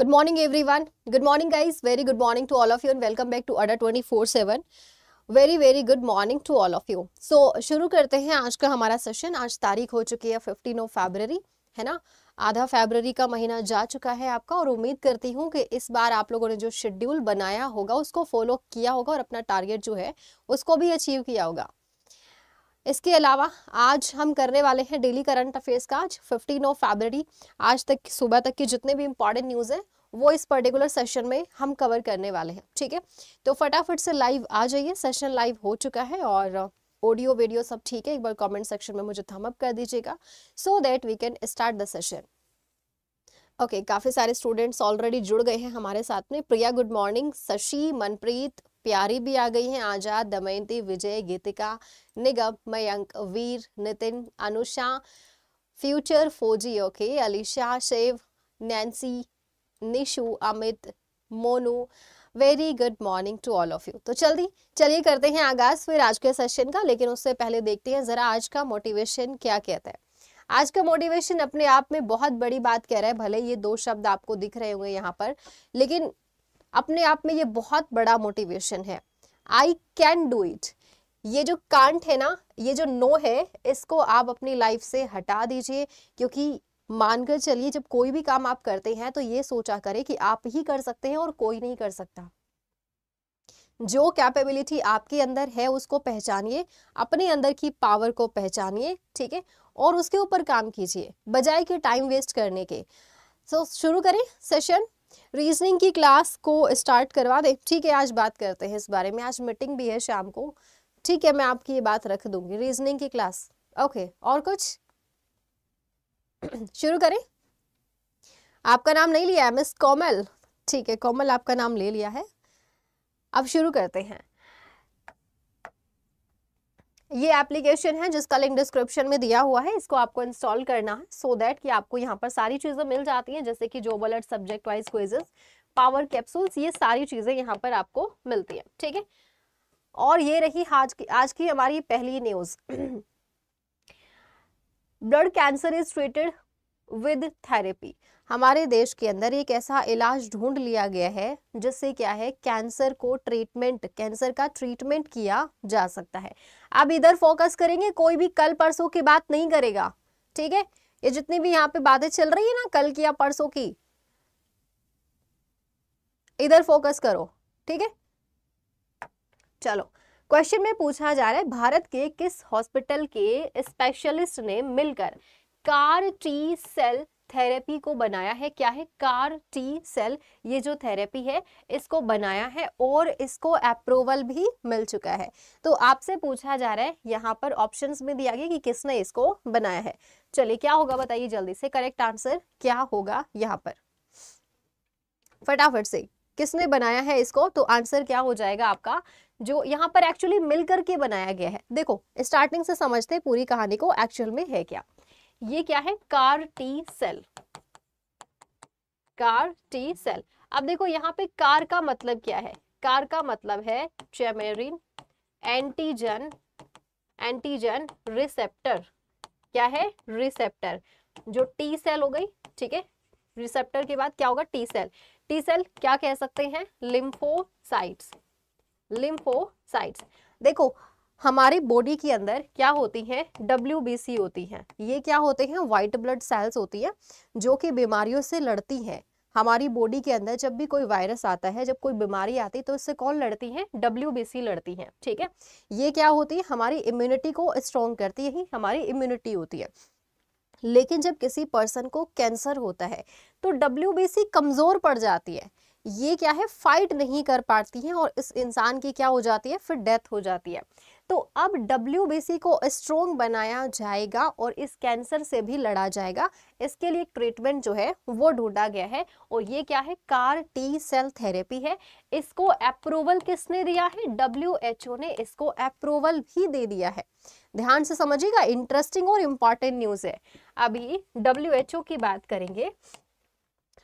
Good morning every one good morning guys very good morning to all of you and welcome back to Adda twenty four seven very very good morning to all of you so शुरू करते हैं आज का हमारा session आज तारीख हो चुकी है फिफ्टीन ऑफ फेबररी है ना आधा फेबररी का महीना जा चुका है आपका और उम्मीद करती हूँ कि इस बार आप लोगों ने जो शेड्यूल बनाया होगा उसको फॉलो किया होगा और अपना टारगेट जो है उसको भी अचीव किया होगा इसके अलावा आज हम करने वाले हैं डेली करंट अफेयर्स का आज फिफ्टीन ऑफ फेबररी आज तक सुबह तक की जितने भी इम्पोर्टेंट न्यूज़ हैं वो इस पर्टिकुलर सेशन में हम कवर करने वाले हैं ठीक है तो फटाफट से लाइव आ जाइए सेशन लाइव हो चुका है और ऑडियो वीडियो सब ठीक है एक बार कमेंट सेक्शन में मुझे थम अप कर दीजिएगा so that we can start the session okay काफ़ी सारे स्टूडेंट्स ऑलरेडी जुड़ गए हैं हमारे साथ में प्रिया गुड मॉर्निंग शशि मनप्रीत प्यारी भी आ गई हैं आजाद दमयंती विजय गीतिका निगम मयंक वीर नितिन अनुषा फ्यूचर फोजी ओके अलीशा शेव Nancy Nishu Amit Monu very good morning to all of you तो जल्दी चलिए करते हैं आगाज फिर आज के सेशन का लेकिन उससे पहले देखते हैं जरा आज का मोटिवेशन क्या कहता है आज का मोटिवेशन अपने आप में बहुत बड़ी बात कह रहा है भले ये दो शब्द आपको दिख रहे होंगे यहाँ पर लेकिन अपने आप में ये बहुत बड़ा मोटिवेशन है आई कैन डू इट ये जो कांट है ना ये जो नो है इसको आप अपनी लाइफ से हटा दीजिए क्योंकि मानकर चलिए जब कोई भी काम आप करते हैं तो ये सोचा करें कि आप ही कर सकते हैं और कोई नहीं कर सकता जो कैपेबिलिटी आपके अंदर है उसको पहचानिए अपने अंदर की पावर को पहचानिए ठीक है और उसके ऊपर काम कीजिए बजाय के टाइम वेस्ट करने के सो so, शुरू करें सेशन रीजनिंग की क्लास को स्टार्ट करवा दे ठीक है आज बात करते हैं इस बारे में आज मीटिंग भी है शाम को ठीक है मैं आपकी ये बात रख दूंगी रीजनिंग की क्लास ओके और कुछ शुरू करें आपका नाम नहीं लिया है मिस कोमल ठीक है कोमल आपका नाम ले लिया है अब शुरू करते हैं ये एप्लीकेशन है जिसका लिंक डिस्क्रिप्शन में दिया हुआ है इसको आपको इंस्टॉल करना है सो so दैट कि आपको यहाँ पर सारी चीज़ें मिल जाती हैं जैसे कि job alert subject wise quizzes power capsules ये सारी चीज़ें यहाँ पर आपको मिलती है ठीक है और ये रही आज की आज की हमारी पहली news blood cancer is treated with therapy हमारे देश के अंदर एक ऐसा इलाज ढूंढ लिया गया है जिससे क्या है कैंसर को ट्रीटमेंट कैंसर का ट्रीटमेंट किया जा सकता है अब इधर फोकस करेंगे कोई भी कल परसों की बात नहीं करेगा ठीक है ये जितनी भी यहाँ पे बातें चल रही है ना कल की या परसों की इधर फोकस करो ठीक है चलो क्वेश्चन में पूछा जा रहा है भारत के किस हॉस्पिटल के स्पेशलिस्ट ने मिलकर कार टी सेल थेरेपी को बनाया है क्या है कार टी सेल ये जो थेरेपी है इसको बनाया है और इसको अप्रूवल भी मिल चुका है तो आपसे पूछा जा रहा है यहाँ पर ऑप्शंस में दिया गया कि किसने इसको बनाया है चलिए क्या होगा बताइए जल्दी से करेक्ट आंसर क्या होगा यहाँ पर फटाफट से किसने बनाया है इसको तो आंसर क्या हो जाएगा आपका जो यहाँ पर एक्चुअली मिल करके बनाया गया है देखो स्टार्टिंग से समझते पूरी कहानी को एक्चुअल में है क्या ये क्या है CAR T cell CAR T cell अब देखो यहाँ पे कार का मतलब क्या है कार का मतलब है चेमेरिन एंटीजन एंटीजन रिसेप्टर क्या है रिसेप्टर जो टी सेल हो गई ठीक है रिसेप्टर के बाद क्या होगा टी सेल टी सेल क्या कह सकते हैं लिम्फोसाइट्स लिम्फोसाइट्स देखो हमारे बॉडी के अंदर क्या होती हैं डब्ल्यू होती हैं ये क्या होते हैं व्हाइट ब्लड सेल्स होती हैं जो कि बीमारियों से लड़ती हैं हमारी बॉडी के अंदर जब भी कोई वायरस आता है जब कोई बीमारी आती है तो इससे कौन लड़ती है डब्ल्यू लड़ती हैं ठीक है ये क्या होती है हमारी इम्यूनिटी को स्ट्रॉन्ग करती है हमारी इम्यूनिटी होती है लेकिन जब किसी पर्सन को कैंसर होता है तो डब्ल्यू कमज़ोर पड़ जाती है ये क्या है फाइट नहीं कर पाती है और इस इंसान की क्या हो जाती है फिर डेथ हो जाती है तो अब डब्ल्यू को स्ट्रोंग बनाया जाएगा और इस कैंसर से भी लड़ा जाएगा इसके लिए ट्रीटमेंट जो है वो ढूंढा गया है और ये क्या है कार टी सेल थेरेपी है इसको अप्रूवल किसने दिया है डब्ल्यू ने इसको अप्रूवल भी दे दिया है ध्यान से समझिएगा इंटरेस्टिंग और इम्पॉर्टेंट न्यूज़ है अभी डब्ल्यू की बात करेंगे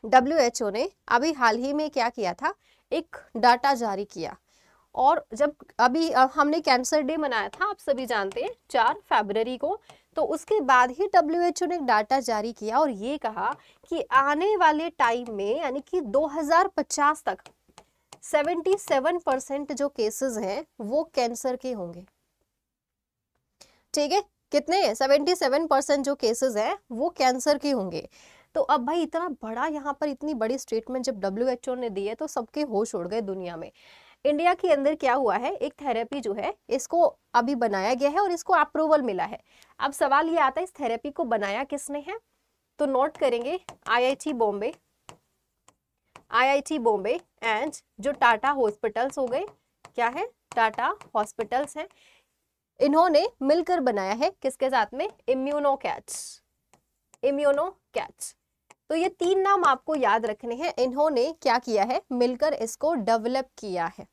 डब्ल्यू ने अभी हाल ही में क्या किया था एक डाटा जारी किया और जब अभी हमने कैंसर डे मनाया था आप सभी जानते हैं चार फेबररी को तो उसके बाद ही डब्ल्यू ने डाटा जारी किया और ये कहा कि आने वाले टाइम में यानी कि 2050 तक 77 परसेंट जो केसेस हैं वो कैंसर के होंगे ठीक है कितने 77 परसेंट जो केसेस हैं वो कैंसर के होंगे तो अब भाई इतना बड़ा यहाँ पर इतनी बड़ी स्टेटमेंट जब डब्ल्यू ने दी है तो सबके होश उड़ गए दुनिया में इंडिया के अंदर क्या हुआ है एक थेरेपी जो है इसको अभी बनाया गया है और इसको अप्रूवल मिला है अब सवाल ये आता है इस थेरेपी को बनाया किसने है तो नोट करेंगे IIT Bombay IIT Bombay and जो टाटा हॉस्पिटल्स हो गए क्या है टाटा हॉस्पिटल्स हैं इन्होंने मिलकर बनाया है किसके साथ में इम्यूनो कैच इम्यूनो कैच तो ये तीन नाम आपको याद रखने हैं इन्होंने क्या किया है मिलकर इसको डेवलप किया है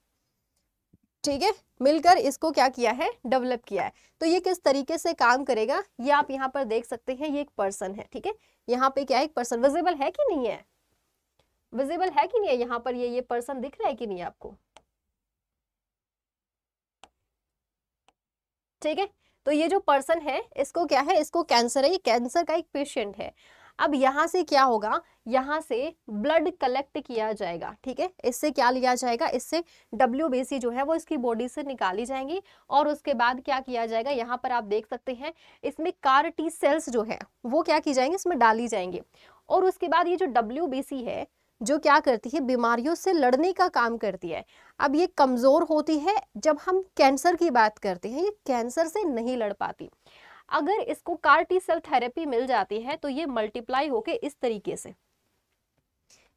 ठीक है मिलकर इसको क्या किया है डेवलप किया है तो ये किस तरीके से काम करेगा ये आप यहाँ पर देख सकते हैं ये एक पर्सन है ठीक है यहाँ पे क्या है एक पर्सन विजिबल है कि नहीं है विजिबल है कि नहीं है यहाँ पर ये ये पर्सन दिख रहा है कि नहीं आपको ठीक है तो ये जो पर्सन है इसको क्या है इसको कैंसर है ये कैंसर का एक पेशेंट है अब यहाँ से क्या होगा यहाँ से ब्लड कलेक्ट किया जाएगा ठीक है इससे क्या लिया जाएगा इससे डब्ल्यू जो है वो इसकी बॉडी से निकाली जाएंगी और उसके बाद क्या किया जाएगा यहाँ पर आप देख सकते हैं इसमें कार टी सेल्स जो है वो क्या की जाएंगे इसमें डाली जाएंगी और उसके बाद ये जो डब्ल्यू है जो क्या करती है बीमारियों से लड़ने का काम करती है अब ये कमज़ोर होती है जब हम कैंसर की बात करते हैं ये कैंसर से नहीं लड़ पाती अगर इसको कार टी सेल थेरेपी मिल जाती है तो ये मल्टीप्लाई होके इस तरीके से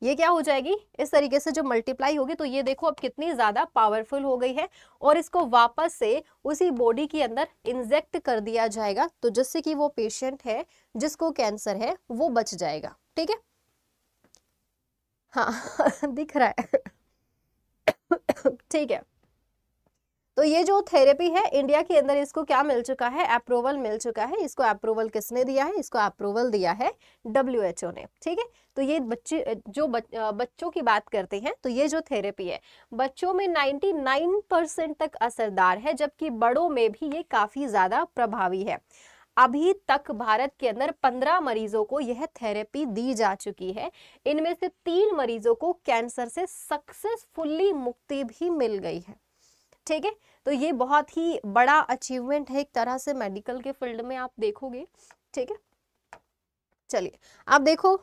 ये क्या हो जाएगी इस तरीके से जो मल्टीप्लाई होगी तो ये देखो अब कितनी ज़्यादा पावरफुल हो गई है और इसको वापस से उसी बॉडी के अंदर इंजेक्ट कर दिया जाएगा तो जिससे कि वो पेशेंट है जिसको कैंसर है वो बच जाएगा ठीक है हाँ दिख रहा है ठीक है तो ये जो थेरेपी है इंडिया के अंदर इसको क्या मिल चुका है अप्रूवल मिल चुका है इसको अप्रूवल किसने दिया है इसको अप्रूवल दिया है डब्ल्यू ने ठीक है तो ये बच्चे जो बच, बच्चों की बात करते हैं तो ये जो थेरेपी है बच्चों में 99 परसेंट तक असरदार है जबकि बड़ों में भी ये काफ़ी ज़्यादा प्रभावी है अभी तक भारत के अंदर पंद्रह मरीजों को यह थेरेपी दी जा चुकी है इनमें से तीन मरीजों को कैंसर से सक्सेसफुल्ली मुक्ति भी मिल गई है ठीक है तो ये बहुत ही बड़ा अचीवमेंट है एक तरह से मेडिकल के फील्ड में आप देखोगे ठीक है चलिए आप देखो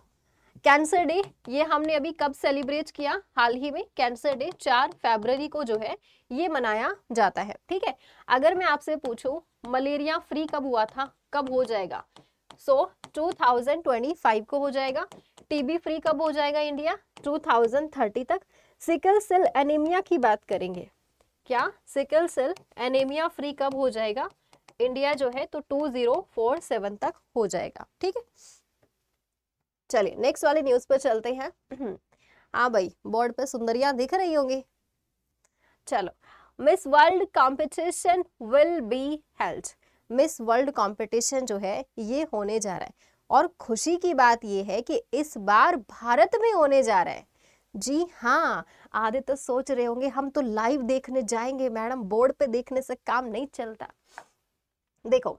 कैंसर डे ये हमने अभी कब सेलिब्रेट किया हाल ही में कैंसर डे चार फेबररी को जो है ये मनाया जाता है ठीक है अगर मैं आपसे पूछूं मलेरिया फ्री कब हुआ था कब हो जाएगा सो so, 2025 को हो जाएगा टीबी फ्री कब हो जाएगा इंडिया 2030 तक सिकल सेल एनीमिया की बात करेंगे क्या सिकल सेल एनेमिया फ्री कब हो जाएगा इंडिया जो है तो 2047 तक हो जाएगा ठीक है चलिए नेक्स्ट वाले न्यूज पर चलते हैं हाँ भाई बोर्ड पे सुंदरिया दिख रही होंगी चलो Miss World competition will be held Miss World competition जो है ये होने जा रहा है और खुशी की बात यह है कि इस बार भारत में होने जा रहा है जी हाँ आधे तो सोच रहे होंगे हम तो लाइव देखने जाएंगे मैडम बोर्ड पे देखने से काम नहीं चलता देखो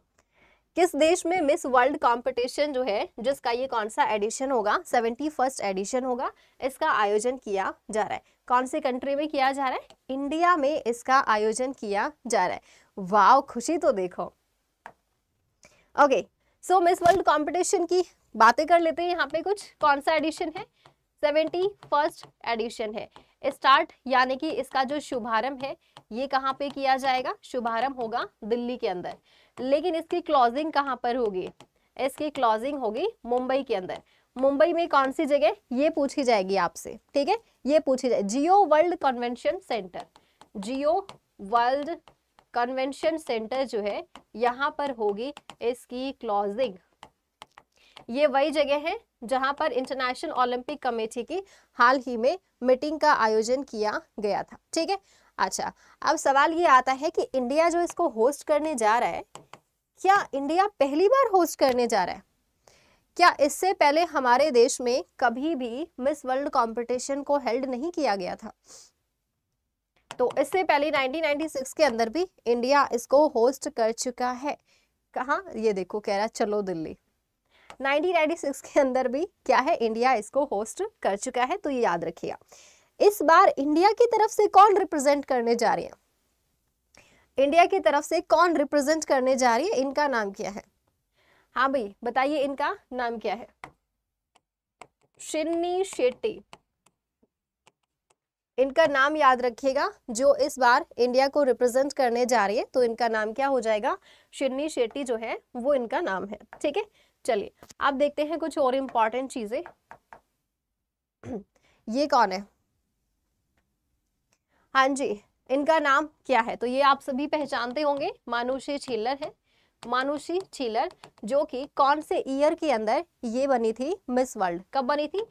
किस देश में मिस वर्ल्ड कंपटीशन जो है जिसका ये कौन सा एडिशन होगा सेवेंटी फर्स्ट एडिशन होगा इसका आयोजन किया जा रहा है कौन से कंट्री में किया जा रहा है इंडिया में इसका आयोजन किया जा रहा है वाव खुशी तो देखो okay so Miss World competition की बातें कर लेते हैं यहाँ पे कुछ कौन सा एडिशन है सेवेंटी फर्स्ट एडिशन है स्टार्ट यानी कि इसका जो शुभारंभ है ये कहाँ पे किया जाएगा शुभारंभ होगा दिल्ली के अंदर लेकिन इसकी क्लोजिंग कहाँ पर होगी इसकी क्लोजिंग होगी मुंबई के अंदर मुंबई में कौन सी जगह ये पूछी जाएगी आपसे ठीक है ये पूछी जाए Jio World Convention Centre Jio World Convention Centre जो है यहाँ पर होगी इसकी क्लोजिंग ये वही जगह है जहां पर इंटरनेशनल ओलंपिक कमेटी की हाल ही में मीटिंग का आयोजन किया गया था ठीक है अच्छा अब सवाल ये आता है कि इंडिया जो इसको होस्ट करने जा रहा है क्या इंडिया पहली बार होस्ट करने जा रहा है क्या इससे पहले हमारे देश में कभी भी मिस वर्ल्ड कंपटीशन को हेल्ड नहीं किया गया था तो इससे पहले 1996 के अंदर भी इंडिया इसको होस्ट कर चुका है कहा ये देखो कह रहा चलो दिल्ली 1996 के अंदर भी क्या है इंडिया इसको होस्ट कर चुका है तो ये याद रखिएगा इस बार इंडिया की तरफ से कौन रिप्रेजेंट करने जा रही है इंडिया की तरफ से कौन रिप्रेजेंट करने जा रही है इनका नाम क्या है हाँ भाई बताइए इनका नाम क्या है शिन्नी शेट्टी इनका नाम याद रखिएगा जो इस बार इंडिया को रिप्रेजेंट करने जा रही है तो इनका नाम क्या हो जाएगा शिन्नी शेट्टी जो है वो इनका नाम है ठीक है चलिए आप देखते हैं कुछ और इम्पॉर्टेंट चीजें ये कौन है हाँ जी इनका नाम क्या है तो ये आप सभी पहचानते होंगे मानुषी छीलर है मानुषी छीलर जो कि कौन से ईयर के अंदर ये बनी थी मिस वर्ल्ड कब बनी थी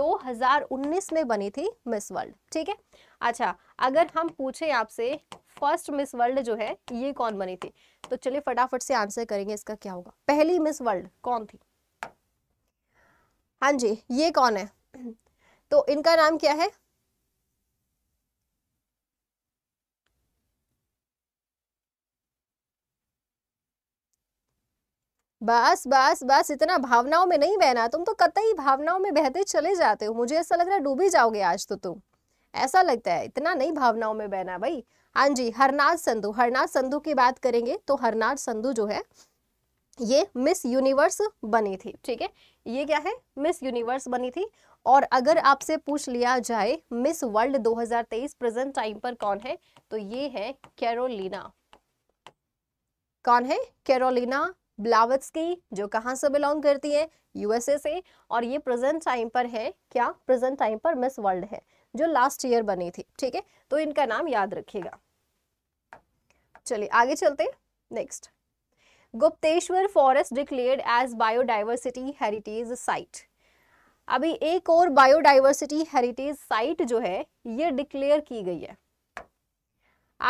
2019 में बनी थी मिस वर्ल्ड ठीक है अच्छा अगर हम पूछे आपसे फर्स्ट मिस वर्ल्ड जो है ये कौन बनी थी तो चलिए फटाफट से आंसर करेंगे इसका क्या होगा पहली मिस वर्ल्ड कौन थी हाँ जी ये कौन है तो इनका नाम क्या है बस बस बस इतना भावनाओं में नहीं बहना तुम तो कतई भावनाओं में बहते चले जाते हो मुझे ऐसा लग रहा है डूबी जाओगे आज तो तुम ऐसा लगता है इतना नहीं भावनाओं में बहना भाई हाँ जी हरनाथ संधु हरनाथ संधु की बात करेंगे तो हरनाथ संधु जो है ये मिस यूनिवर्स बनी थी ठीक है ये क्या है मिस यूनिवर्स बनी थी और अगर आपसे पूछ लिया जाए मिस वर्ल्ड 2023 प्रेजेंट टाइम पर कौन है तो ये है कैरोलिना कौन है कैरोलिना की जो कहां से बिलोंग करती है यूएसए से और ये प्रेजेंट टाइम पर है क्या प्रेजेंट टाइम पर मिस वर्ल्ड है जो लास्ट ईयर बनी थी ठीक है तो इनका नाम याद रखिएगा चलिए आगे चलते next Gupteswar forest declared as biodiversity heritage site अभी एक और बायोडाइवर्सिटी हेरिटेज साइट जो है ये डिक्लेयर की गई है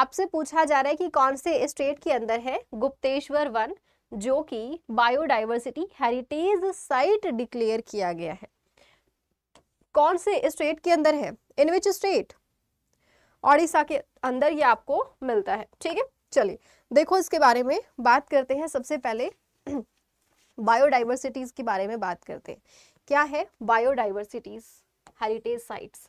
आपसे पूछा जा रहा है कि कौन से स्टेट के अंदर है गुप्तेश्वर वन जो कि बायोडाइवर्सिटी हेरिटेज साइट डिक्लेयर किया गया है कौन से स्टेट के अंदर है इन विच स्टेट ओडिशा के अंदर ये आपको मिलता है ठीक है चलिए देखो इसके बारे में बात करते हैं सबसे पहले बायोडाइवर्सिटीज़ के बारे में बात करते हैं क्या है बायोडाइवर्सिटीज़ हेरिटेज साइट्स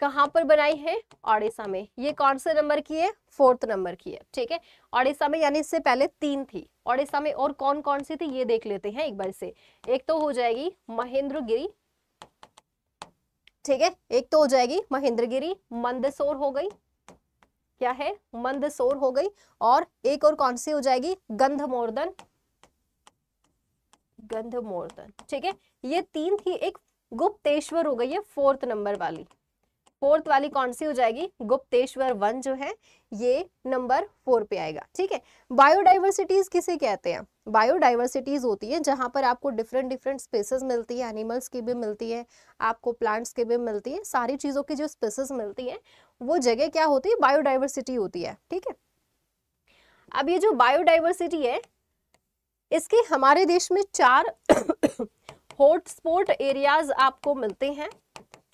कहाँ पर बनाई है ओडिशा में ये कौन से नंबर की है फोर्थ नंबर की है ठीक है ओडिशा में यानी इससे पहले तीन थी ओडिशा में और कौन कौन सी थी ये देख लेते हैं एक बार से एक तो हो जाएगी महेंद्र गिरी ठीक है एक तो हो जाएगी महेंद्रगिरी मंदसौर हो गई क्या है मंदसौर हो गई और एक और कौन सी हो जाएगी गंधमोर्दन गंधमोर्दन ठीक है ये तीन थी एक गुप्तेश्वर हो गई है फोर्थ नंबर वाली फोर्थ वाली कौन सी हो जाएगी गुप्तेश्वर वन जो है ये नंबर फोर पे आएगा ठीक है बायोडाइवर्सिटीज किसे कहते हैं बायोडाइवर्सिटीज होती है जहां पर आपको डिफरेंट डिफरेंट स्पेसिस मिलती है एनिमल्स की भी मिलती है आपको प्लांट्स की भी मिलती है सारी चीज़ों की जो स्पेसिस मिलती है वो जगह क्या होती है बायोडाइवर्सिटी होती है ठीक है अब ये जो बायोडाइवर्सिटी है इसके हमारे देश में चार हॉटस्पॉट एरियाज आपको मिलते हैं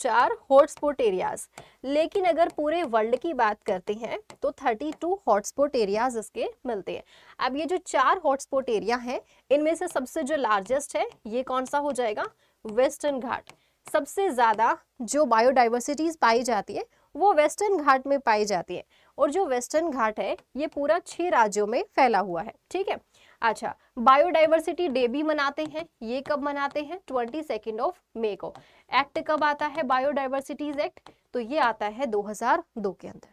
चार हॉटस्पॉट एरियाज लेकिन अगर पूरे वर्ल्ड की बात करते हैं तो 32 हॉटस्पॉट एरियाज इसके मिलते हैं अब ये जो चार हॉटस्पॉट एरिया हैं इनमें से सबसे जो लार्जेस्ट है ये कौन सा हो जाएगा वेस्टर्न घाट सबसे ज़्यादा जो बायोडाइवर्सिटीज़ पाई जाती है वो वेस्टर्न घाट में पाई जाती है और जो वेस्टर्न घाट है ये पूरा छह राज्यों में फैला हुआ है ठीक है अच्छा बायोडाइवर्सिटी डे भी मनाते हैं ये कब मनाते हैं ट्वेंटी सेकेंड ऑफ मे को एक्ट कब आता है बायोडाइवर्सिटीज एक्ट तो ये आता है 2002 के अंदर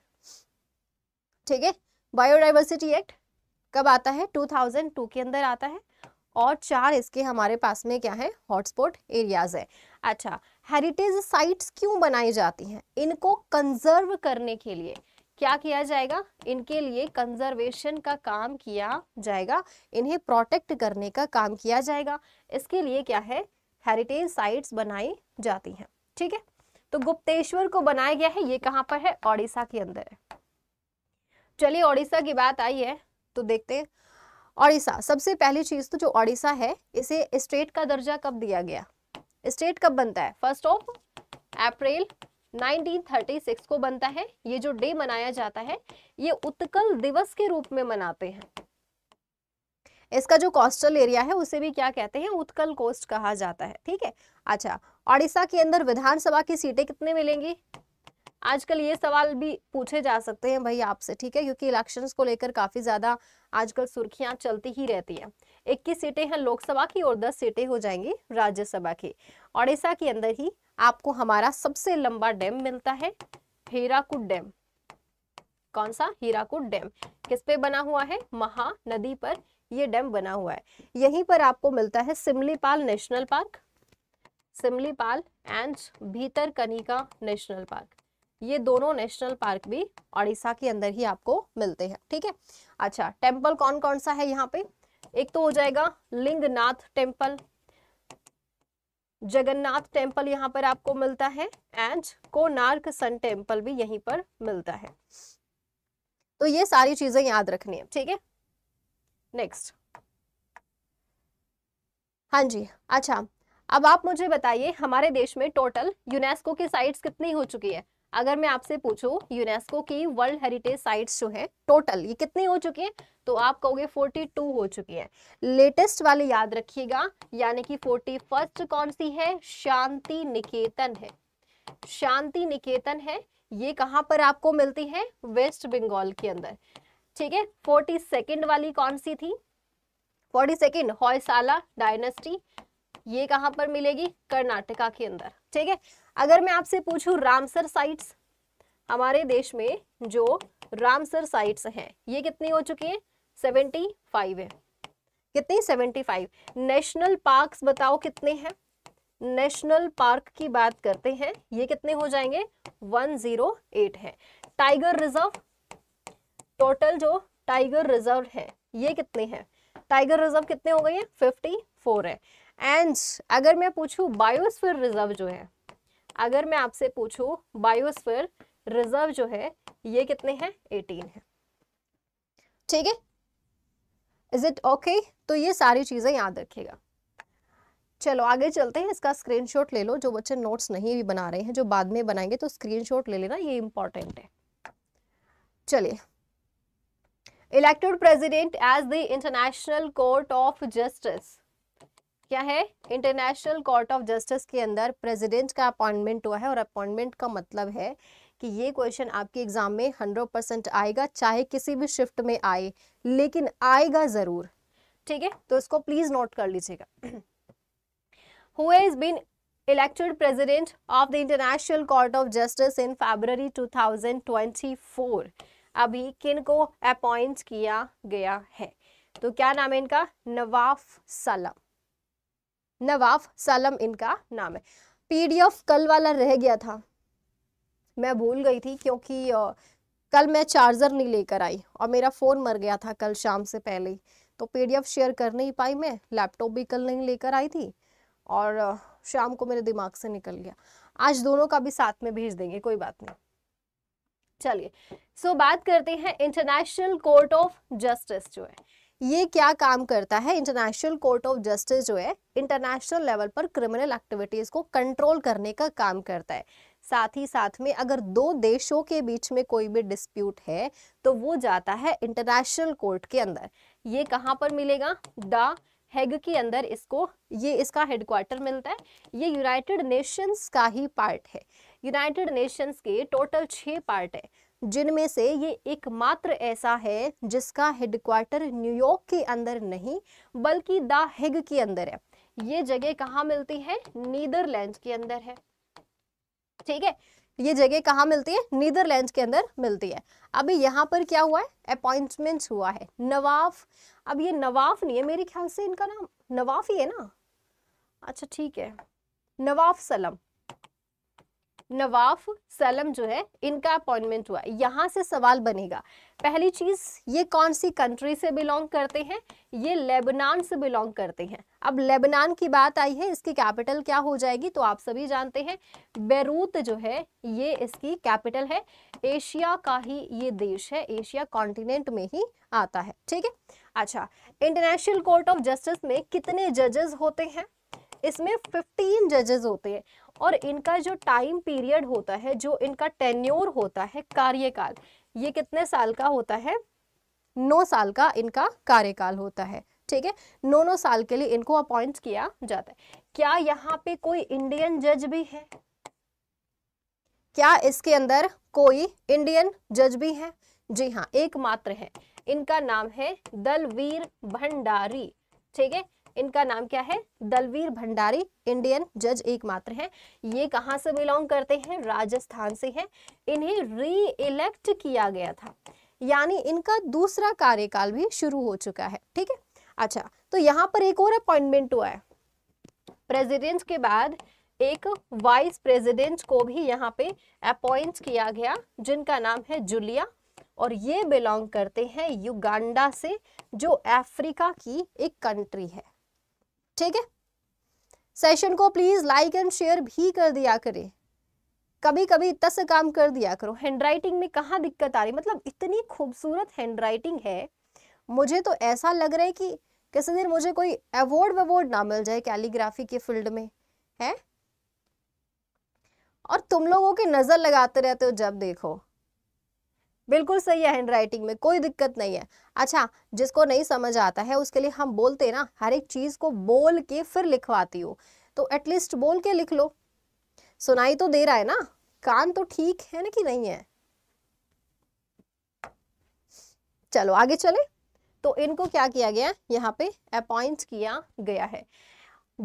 ठीक है बायोडाइवर्सिटी एक्ट कब आता है 2002 के अंदर आता है और चार इसके हमारे पास में क्या है हॉटस्पॉट एरियाज है अच्छा हेरिटेज साइट्स क्यों बनाई जाती हैं इनको कंजर्व करने के लिए क्या किया जाएगा इनके लिए कंजर्वेशन का काम किया जाएगा इन्हें प्रोटेक्ट करने का काम किया जाएगा इसके लिए क्या है हेरिटेज साइट्स बनाई जाती हैं ठीक है तो गुप्तेश्वर को बनाया गया है ये कहाँ पर है ओडिशा के अंदर है चलिए ओडिशा की बात आई है तो देखते हैं ओडिशा सबसे पहली चीज तो जो ओडिशा है इसे स्टेट का दर्जा कब दिया गया स्टेट कब बनता है फर्स्ट ऑफ अप्रैल 1936 को बनता है ये जो डे मनाया जाता है ये उत्कल दिवस के रूप में मनाते हैं इसका जो कोस्टल एरिया है उसे भी क्या कहते हैं उत्कल कोस्ट कहा जाता है ठीक है अच्छा ओडिशा के अंदर विधानसभा की सीटें कितने मिलेंगी आजकल ये सवाल भी पूछे जा सकते हैं भाई आपसे ठीक है क्योंकि इलेक्शंस को लेकर काफी ज्यादा आजकल सुर्खियां चलती ही रहती हैं इक्कीस सीटें हैं लोकसभा की और दस सीटें हो जाएंगी राज्यसभा की ओडिशा के अंदर ही आपको हमारा सबसे लंबा डैम मिलता है हीराकुट डैम कौन सा हीराकुड डैम किस पे बना हुआ है महा नदी पर यह डैम बना हुआ है यहीं पर आपको मिलता है Simlipal national park Simlipal and Bhitarkanika national park ये दोनों नेशनल पार्क भी ओडिशा के अंदर ही आपको मिलते हैं ठीक है अच्छा टेम्पल कौन कौन सा है यहाँ पे एक तो हो जाएगा लिंगनाथ टेम्पल जगन्नाथ टेम्पल यहाँ पर आपको मिलता है एंड कोनार्क सन टेम्पल भी यहीं पर मिलता है तो ये सारी चीजें याद रखनी है ठीक है नेक्स्ट हाँ जी अच्छा अब आप मुझे बताइए हमारे देश में टोटल यूनेस्को की साइट्स कितनी हो चुकी है अगर मैं आपसे पूछूं यूनेस्को की वर्ल्ड हेरिटेज साइट्स जो है टोटल ये कितनी हो चुकी हैं तो आप कहोगे 42 हो चुकी है लेटेस्ट वाले याद रखिएगा यानी कि 41 कौन सी है शांति निकेतन है शांति निकेतन है ये कहाँ पर आपको मिलती है वेस्ट बंगाल के अंदर ठीक है फोर्टी सेकेंड वाली कौन सी थी फोर्टी सेकेंड हॉयसाला डायनेस्टी ये कहां पर मिलेगी कर्नाटका के अंदर ठीक है अगर मैं आपसे पूछूं रामसर साइट्स हमारे देश में जो रामसर साइट्स हैं ये कितनी हो चुकी है सेवेंटी फाइव है कितनी सेवेंटी फाइव नेशनल पार्क्स बताओ कितने हैं नेशनल पार्क की बात करते हैं ये कितने हो जाएंगे वन जीरो एट है टाइगर रिजर्व टोटल जो टाइगर रिजर्व है ये कितने हैं टाइगर रिजर्व कितने हो गए हैं फोर है एंड अगर मैं पूछूं बायोस्फीयर रिजर्व जो है अगर मैं आपसे पूछू बायोस्फीयर रिजर्व जो है ये कितने हैं एटीन है ठीक है इज इट ओके तो ये सारी चीज़ें याद रखिएगा चलो आगे चलते हैं इसका स्क्रीनशॉट ले लो जो बच्चे नोट्स नहीं भी बना रहे हैं जो बाद में बनाएंगे तो स्क्रीनशॉट ले लेना ये इंपॉर्टेंट है चलिए elected president as the international court of justice क्या है इंटरनेशनल कोर्ट ऑफ जस्टिस के अंदर प्रेसिडेंट का अपॉइंटमेंट हुआ है और अपॉइंटमेंट का मतलब है कि ये क्वेश्चन आपके एग्जाम में हंड्रेड परसेंट आएगा चाहे किसी भी शिफ्ट में आए लेकिन आएगा जरूर ठीक है तो इसको प्लीज नोट कर लीजिएगा who is been the international of the international court of justice 2024 अभी किन को अपॉइंट किया गया है तो क्या नाम है इनका नवाफ सलम नवाफ सालम इनका नाम है पीडीएफ कल वाला रह गया था मैं भूल गई थी क्योंकि कल मैं चार्जर नहीं लेकर आई और मेरा फ़ोन मर गया था कल शाम से पहले तो पीडीएफ शेयर कर नहीं पाई मैं लैपटॉप भी कल नहीं लेकर आई थी और शाम को मेरे दिमाग से निकल गया आज दोनों का भी साथ में भेज देंगे कोई बात नहीं चलिए सो so, बात करते हैं इंटरनेशनल कोर्ट ऑफ जस्टिस जो है ये क्या काम करता है इंटरनेशनल कोर्ट ऑफ जस्टिस जो है इंटरनेशनल लेवल पर क्रिमिनल एक्टिविटीज़ को कंट्रोल करने का काम करता है साथ ही साथ में अगर दो देशों के बीच में कोई भी डिस्प्यूट है तो वो जाता है इंटरनेशनल कोर्ट के अंदर ये कहाँ पर मिलेगा द हेग के अंदर इसको ये इसका हेडक्वार्टर मिलता है ये यूनाइटेड नेशंस का ही पार्ट है यूनाइटेड नेशंस के टोटल छः पार्ट है जिनमें से ये एकमात्र ऐसा है जिसका हेडक्वार्टर न्यूयॉर्क के अंदर नहीं बल्कि द हेग के अंदर है ये जगह कहाँ मिलती है नीदरलैंड के अंदर है ठीक है ये जगह कहाँ मिलती है नीदरलैंड के अंदर मिलती है अभी यहाँ पर क्या हुआ है अपॉइंटमेंट हुआ है नवाफ अब ये नवाफ नहीं है मेरे ख्याल से इनका नाम नवाफ ही है ना अच्छा ठीक है नवाफ सलम नवाफ सलम जो है इनका अपॉइंटमेंट हुआ यहाँ से सवाल बनेगा पहली चीज़ ये कौन सी कंट्री से बिलोंग करते हैं ये लेबनान से बिलोंग करते हैं अब लेबनान की बात आई है इसकी कैपिटल क्या हो जाएगी तो आप सभी जानते हैं बेरूत जो है ये इसकी कैपिटल है एशिया का ही ये देश है एशिया कॉन्टिनेंट में ही आता है ठीक है अच्छा इंटरनेशनल कोर्ट ऑफ जस्टिस में कितने जजेस होते हैं इसमें 15 जजेस होते हैं और इनका जो टाइम पीरियड होता है जो इनका टेन्योर होता है कार्यकाल ये कितने साल का होता है नौ साल का इनका कार्यकाल होता है ठीक है नौ नौ साल के लिए इनको अपॉइंट किया जाता है क्या यहाँ पे कोई इंडियन जज भी है क्या इसके अंदर कोई इंडियन जज भी है जी हाँ एकमात्र है इनका नाम है दलवीर भंडारी ठीक है इनका नाम क्या है दलवीर भंडारी इंडियन जज एकमात्र हैं ये कहाँ से बिलोंग करते हैं राजस्थान से हैं इन्हें री इलेक्ट किया गया था यानी इनका दूसरा कार्यकाल भी शुरू हो चुका है ठीक है अच्छा तो यहाँ पर एक और अपॉइंटमेंट हुआ है प्रेजिडेंट के बाद एक वाइस प्रेसिडेंट को भी यहाँ पे अपॉइंट किया गया जिनका नाम है जुलिया और ये बिलोंग करते हैं युगांडा से जो अफ्रीका की एक कंट्री है ठीक है सेशन को प्लीज लाइक एंड शेयर भी कर दिया करें कभी कभी इतना से काम कर दिया करो हैंड राइटिंग में कहाँ दिक्कत आ रही मतलब इतनी खूबसूरत हैंड राइटिंग है मुझे तो ऐसा लग रहा है कि किसी दिन मुझे कोई अवॉर्ड ववॉर्ड ना मिल जाए कैलीग्राफी के फील्ड में है और तुम लोगों की नज़र लगाते रहते हो जब देखो बिल्कुल सही है हैंड राइटिंग में कोई दिक्कत नहीं है अच्छा जिसको नहीं समझ आता है उसके लिए हम बोलते हैं ना हर एक चीज़ को बोल के फिर लिखवाती हो तो एटलीस्ट बोल के लिख लो सुनाई तो दे रहा है ना कान तो ठीक है ना कि नहीं है चलो आगे चले तो इनको क्या किया गया यहाँ पे अपॉइंट किया गया है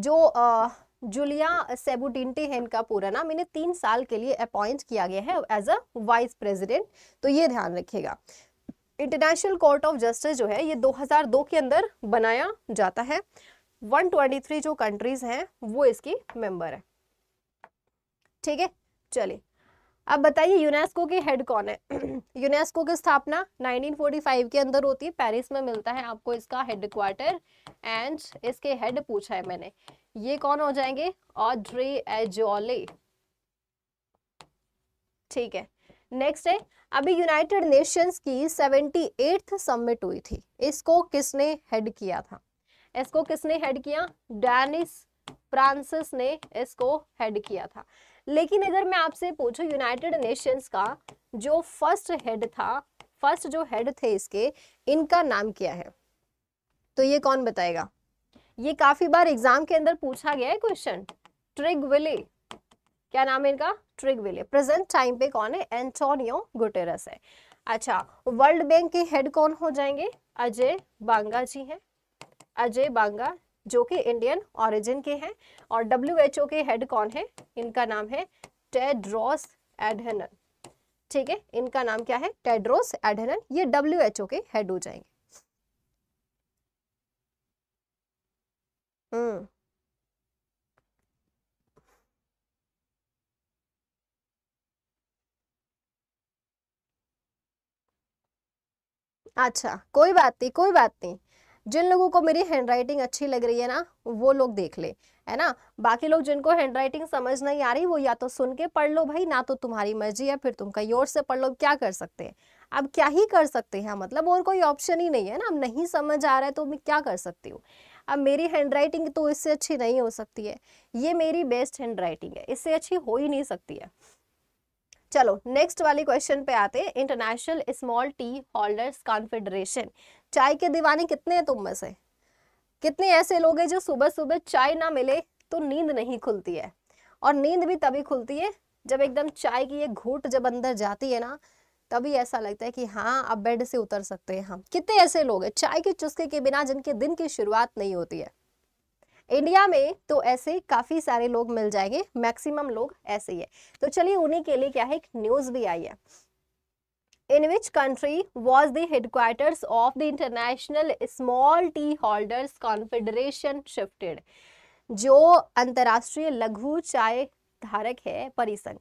जो आ, जुलिया सेबुडिनटे है इनका पूरा नाम इन्हें तीन साल के लिए अपॉइंट किया गया है एज अ वाइस प्रेसिडेंट तो ये ध्यान रखिएगा इंटरनेशनल कोर्ट ऑफ जस्टिस जो है ये 2002 के अंदर बनाया जाता है 123 जो कंट्रीज हैं वो इसकी मेंबर है ठीक है चलिए अब बताइए यूनेस्को की हेड कौन है यूनेस्को की स्थापना 1945 के अंदर होती है पेरिस में मिलता है आपको इसका हेडक्वार्टर एंड इसके हेड पूछा है मैंने ये कौन हो जाएंगे ऑड्रे एजोले ठीक है नेक्स्ट है अभी यूनाइटेड नेशंस की सेवेंटी एट सबमिट हुई थी इसको किसने हेड किया था इसको किसने हेड किया डैनिस फ्रांसिस ने इसको हेड किया था लेकिन अगर मैं आपसे पूछूं यूनाइटेड नेशंस का जो फर्स्ट हेड था फर्स्ट जो हेड थे इसके इनका नाम क्या है तो ये कौन बताएगा ये काफी बार एग्जाम के अंदर पूछा गया है क्वेश्चन ट्रिग विले क्या नाम है इनका ट्रिग विले प्रेजेंट टाइम पे कौन है एंटोनियो गुटेरस है अच्छा वर्ल्ड बैंक के हेड कौन हो जाएंगे अजय बांगा जी हैं अजय बांगा जो कि इंडियन ओरिजिन के हैं और डब्ल्यू के हेड कौन है इनका नाम है टेड्रॉस एडहेनन ठीक है इनका नाम क्या है टेड्रोस एडहेनन ये डब्ल्यू के हेड हो जाएंगे Mm. अच्छा कोई बात नहीं कोई बात नहीं जिन लोगों को मेरी हैंड राइटिंग अच्छी लग रही है ना वो लोग देख ले है ना बाकी लोग जिनको हैंड राइटिंग समझ नहीं आ रही वो या तो सुन के पढ़ लो भाई ना तो तुम्हारी मर्जी है फिर तुम कहीं और से पढ़ लो क्या कर सकते हैं अब क्या ही कर सकते हैं मतलब और कोई ऑप्शन ही नहीं है ना अब नहीं समझ आ रहा है तो मैं क्या कर सकती हूँ अब मेरी हैंड राइटिंग तो इससे अच्छी नहीं हो सकती है ये मेरी बेस्ट हैंड राइटिंग है इससे अच्छी हो ही नहीं सकती है चलो नेक्स्ट वाले क्वेश्चन पे आते हैं international small tea holders confederation चाय के दीवाने कितने हैं तुम में से कितने ऐसे लोग हैं जो सुबह सुबह चाय ना मिले तो नींद नहीं खुलती है और नींद भी तभी खुलती है जब एकदम चाय की ये घूट जब अंदर जाती है ना तभी ऐसा लगता है कि हाँ अब बेड से उतर सकते हैं हम कितने ऐसे लोग हैं चाय के चुस्के के बिना जिनके दिन की शुरुआत नहीं होती है इंडिया में तो ऐसे काफ़ी सारे लोग मिल जाएंगे मैक्सिमम लोग ऐसे ही है तो चलिए उन्हीं के लिए क्या है एक न्यूज़ भी आई है in which country was the headquarters of the international small tea holders confederation shifted जो अंतर्राष्ट्रीय लघु चाय धारक है परिसंघ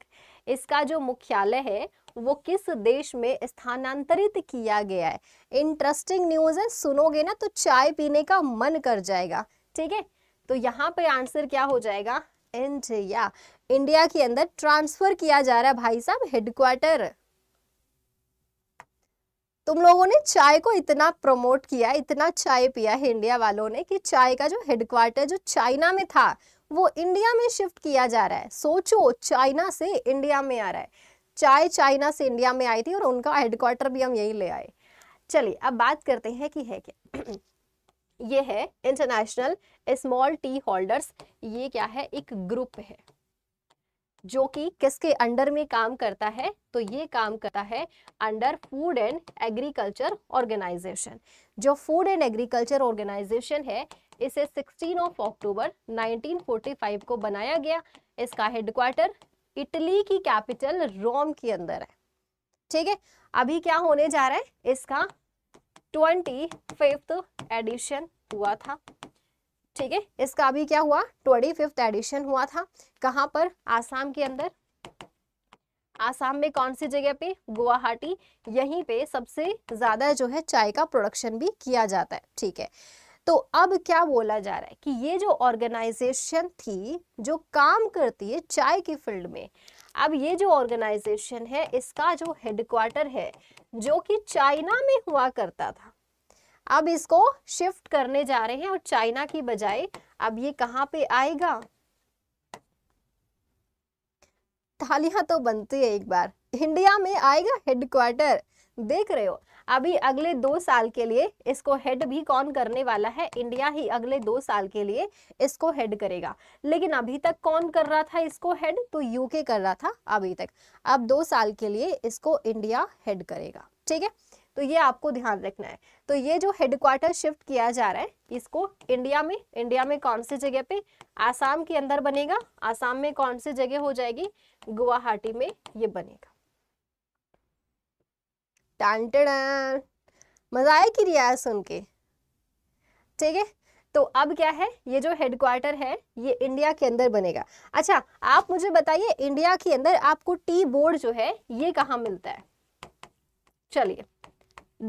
इसका जो मुख्यालय है वो किस देश में स्थानांतरित किया गया है इंटरेस्टिंग न्यूज है सुनोगे ना तो चाय पीने का मन कर जाएगा ठीक है तो यहाँ पे आंसर क्या हो जाएगा इंडिया इंडिया के अंदर ट्रांसफर किया जा रहा है भाई साहब हेडक्वार्टर तुम लोगों ने चाय को इतना प्रमोट किया इतना चाय पिया है इंडिया वालों ने कि चाय का जो हेडक्वार्टर जो चाइना में था वो इंडिया में शिफ्ट किया जा रहा है सोचो चाइना से इंडिया में आ रहा है चाय चाइना से इंडिया में आई थी और उनका हेडक्वार्टर भी हम यहीं ले आए चलिए अब बात करते हैं कि है क्या ये है इंटरनेशनल स्मॉल टी होल्डर्स ये क्या है एक ग्रुप है जो कि किसके अंडर में काम करता है तो ये काम करता है under food and agriculture organisation जो फूड एंड एग्रीकल्चर ऑर्गेनाइजेशन है इसे 16 ऑफ अक्टूबर 1945 को बनाया गया इसका हेडक्वार्टर इटली की कैपिटल रोम के अंदर है ठीक है अभी क्या होने जा रहा है इसका ट्वेंटी फिफ्थ एडिशन हुआ था ठीक है इसका अभी क्या हुआ ट्वेंटी फिफ्थ एडिशन हुआ था कहां पर आसाम के अंदर आसाम में कौन सी जगह पे गुवाहाटी यहीं पे सबसे ज्यादा जो है चाय का प्रोडक्शन भी किया जाता है ठीक है तो अब क्या बोला जा रहा है कि ये जो ऑर्गेनाइजेशन थी जो काम करती है चाय की फील्ड में अब ये जो ऑर्गेनाइजेशन है इसका जो हेडक्वार्टर है जो कि चाइना में हुआ करता था अब इसको शिफ्ट करने जा रहे हैं और चाइना की बजाय अब ये कहाँ पे आएगा थालियां तो बनती है एक बार इंडिया में आएगा हेडक्वार्टर देख रहे हो अभी अगले दो साल के लिए इसको हेड भी कौन करने वाला है इंडिया ही अगले दो साल के लिए इसको हेड करेगा लेकिन अभी तक कौन कर रहा था इसको हेड तो यूके कर रहा था अभी तक अब दो साल के लिए इसको इंडिया हेड करेगा ठीक है तो ये आपको ध्यान रखना है तो ये जो हेडक्वार्टर शिफ्ट किया जा रहा है इसको इंडिया में इंडिया में कौन सी जगह पे आसाम के अंदर बनेगा आसाम में कौन सी जगह हो जाएगी गुवाहाटी में ये बनेगा टन टन मज़ा आया कि रियाज सुन के ठीक है तो अब क्या है ये जो हेडक्वार्टर है ये इंडिया के अंदर बनेगा अच्छा आप मुझे बताइए इंडिया के अंदर आपको टी बोर्ड जो है ये कहाँ मिलता है चलिए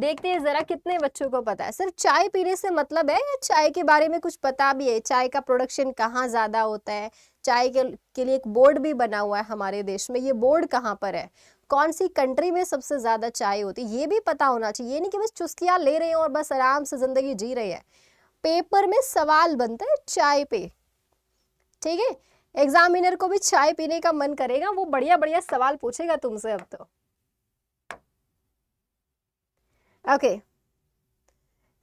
देखते हैं ज़रा कितने बच्चों को पता है सिर्फ चाय पीने से मतलब है या चाय के बारे में कुछ पता भी है चाय का प्रोडक्शन कहाँ ज़्यादा होता है चाय के, के लिए एक बोर्ड भी बना हुआ है हमारे देश में ये बोर्ड कहाँ पर है कौन सी कंट्री में सबसे ज़्यादा चाय होती है ये भी पता होना चाहिए ये नहीं कि बस चुस्कियाँ ले रहे हैं और बस आराम से ज़िंदगी जी रहे हैं पेपर में सवाल बनता है चाय पे ठीक है एग्जामिनर को भी चाय पीने का मन करेगा वो बढ़िया बढ़िया सवाल पूछेगा तुमसे अब तो ओके okay.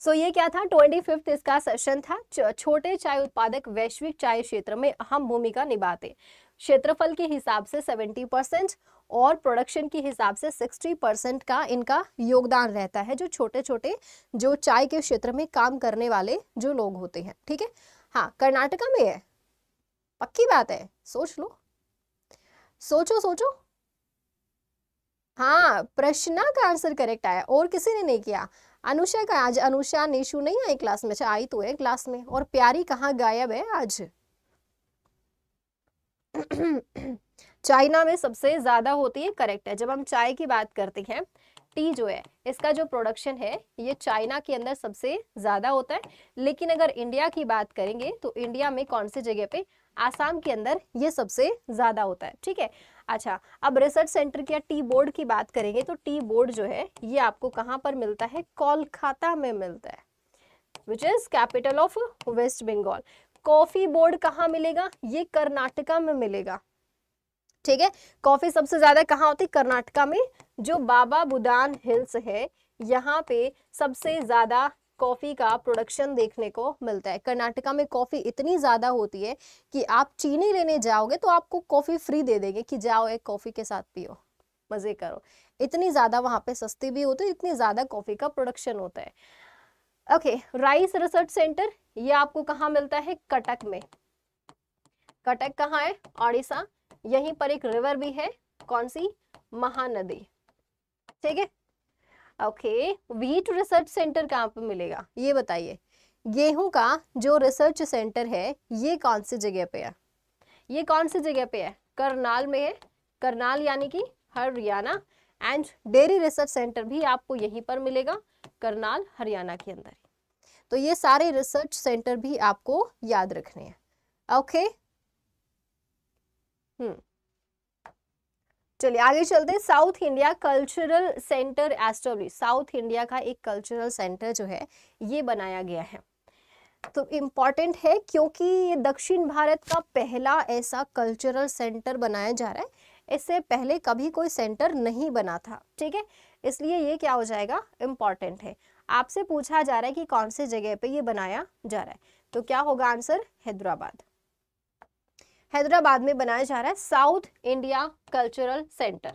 सो so, ये क्या था ट्वेंटी फिफ्थ इसका सेशन था छोटे चाय उत्पादक वैश्विक चाय क्षेत्र में अहम भूमिका निभाते क्षेत्रफल के हिसाब से सेवेंटी परसेंट और प्रोडक्शन के हिसाब से 60 परसेंट का इनका योगदान रहता है जो छोटे छोटे जो चाय के क्षेत्र में काम करने वाले जो लोग होते हैं ठीक है हाँ कर्नाटका में है पक्की बात है सोच लो सोचो सोचो हाँ प्रश्ना का आंसर करेक्ट आया और किसी ने नहीं किया अनुषा का आज अनुषा निशु नहीं आई क्लास में अच्छा आई तो है क्लास में और प्यारी कहाँ गायब है आज चाइना में सबसे ज़्यादा होती है करेक्ट है जब हम चाय की बात करते हैं टी जो है इसका जो प्रोडक्शन है ये चाइना के अंदर सबसे ज़्यादा होता है लेकिन अगर इंडिया की बात करेंगे तो इंडिया में कौन सी जगह पे आसाम के अंदर ये सबसे ज़्यादा होता है ठीक है अच्छा अब रिसर्च सेंटर की या टी बोर्ड की बात करेंगे तो टी बोर्ड जो है ये आपको कहाँ पर मिलता है कोलकाता में मिलता है which is capital of West Bengal coffee board कहाँ मिलेगा ये कर्नाटका में मिलेगा ठीक है कॉफी सबसे ज्यादा कहाँ होती है कर्नाटका में जो बाबा बुदान हिल्स है यहाँ पे सबसे ज्यादा कॉफ़ी का प्रोडक्शन देखने को मिलता है कर्नाटका में कॉफ़ी इतनी ज़्यादा होती है कि आप चीनी लेने जाओगे तो आपको कॉफ़ी फ्री दे देंगे कि जाओ एक कॉफ़ी के साथ पियो मज़े करो इतनी ज़्यादा वहां पे सस्ती भी होती है इतनी ज़्यादा कॉफ़ी का प्रोडक्शन होता है ओके राइस रिसर्च सेंटर ये आपको कहाँ मिलता है कटक में कटक कहाँ है ओडिशा यहीं पर एक रिवर भी है कौन सी महानदी ठीक है ओके व्हीट रिसर्च सेंटर कहाँ पर मिलेगा ये बताइए गेहूं का जो रिसर्च सेंटर है ये कौन सी जगह पे है ये कौन सी जगह पे है करनाल में है करनाल यानी कि Haryana and dairy research centre भी आपको यहीं पर मिलेगा करनाल हरियाणा के अंदर तो ये सारे रिसर्च सेंटर भी आपको याद रखने हैं ओके okay? हम्म। चलिए आगे चलते हैं South India cultural centre establish South India का एक कल्चरल सेंटर जो है ये बनाया गया है तो इम्पॉर्टेंट है क्योंकि ये दक्षिण भारत का पहला ऐसा कल्चरल सेंटर बनाया जा रहा है इससे पहले कभी कोई सेंटर नहीं बना था ठीक है इसलिए ये क्या हो जाएगा इम्पॉर्टेंट है आपसे पूछा जा रहा है कि कौन से जगह पे ये बनाया जा रहा है तो क्या होगा आंसर हैदराबाद हैदराबाद में बनाया जा रहा है साउथ इंडिया कल्चरल सेंटर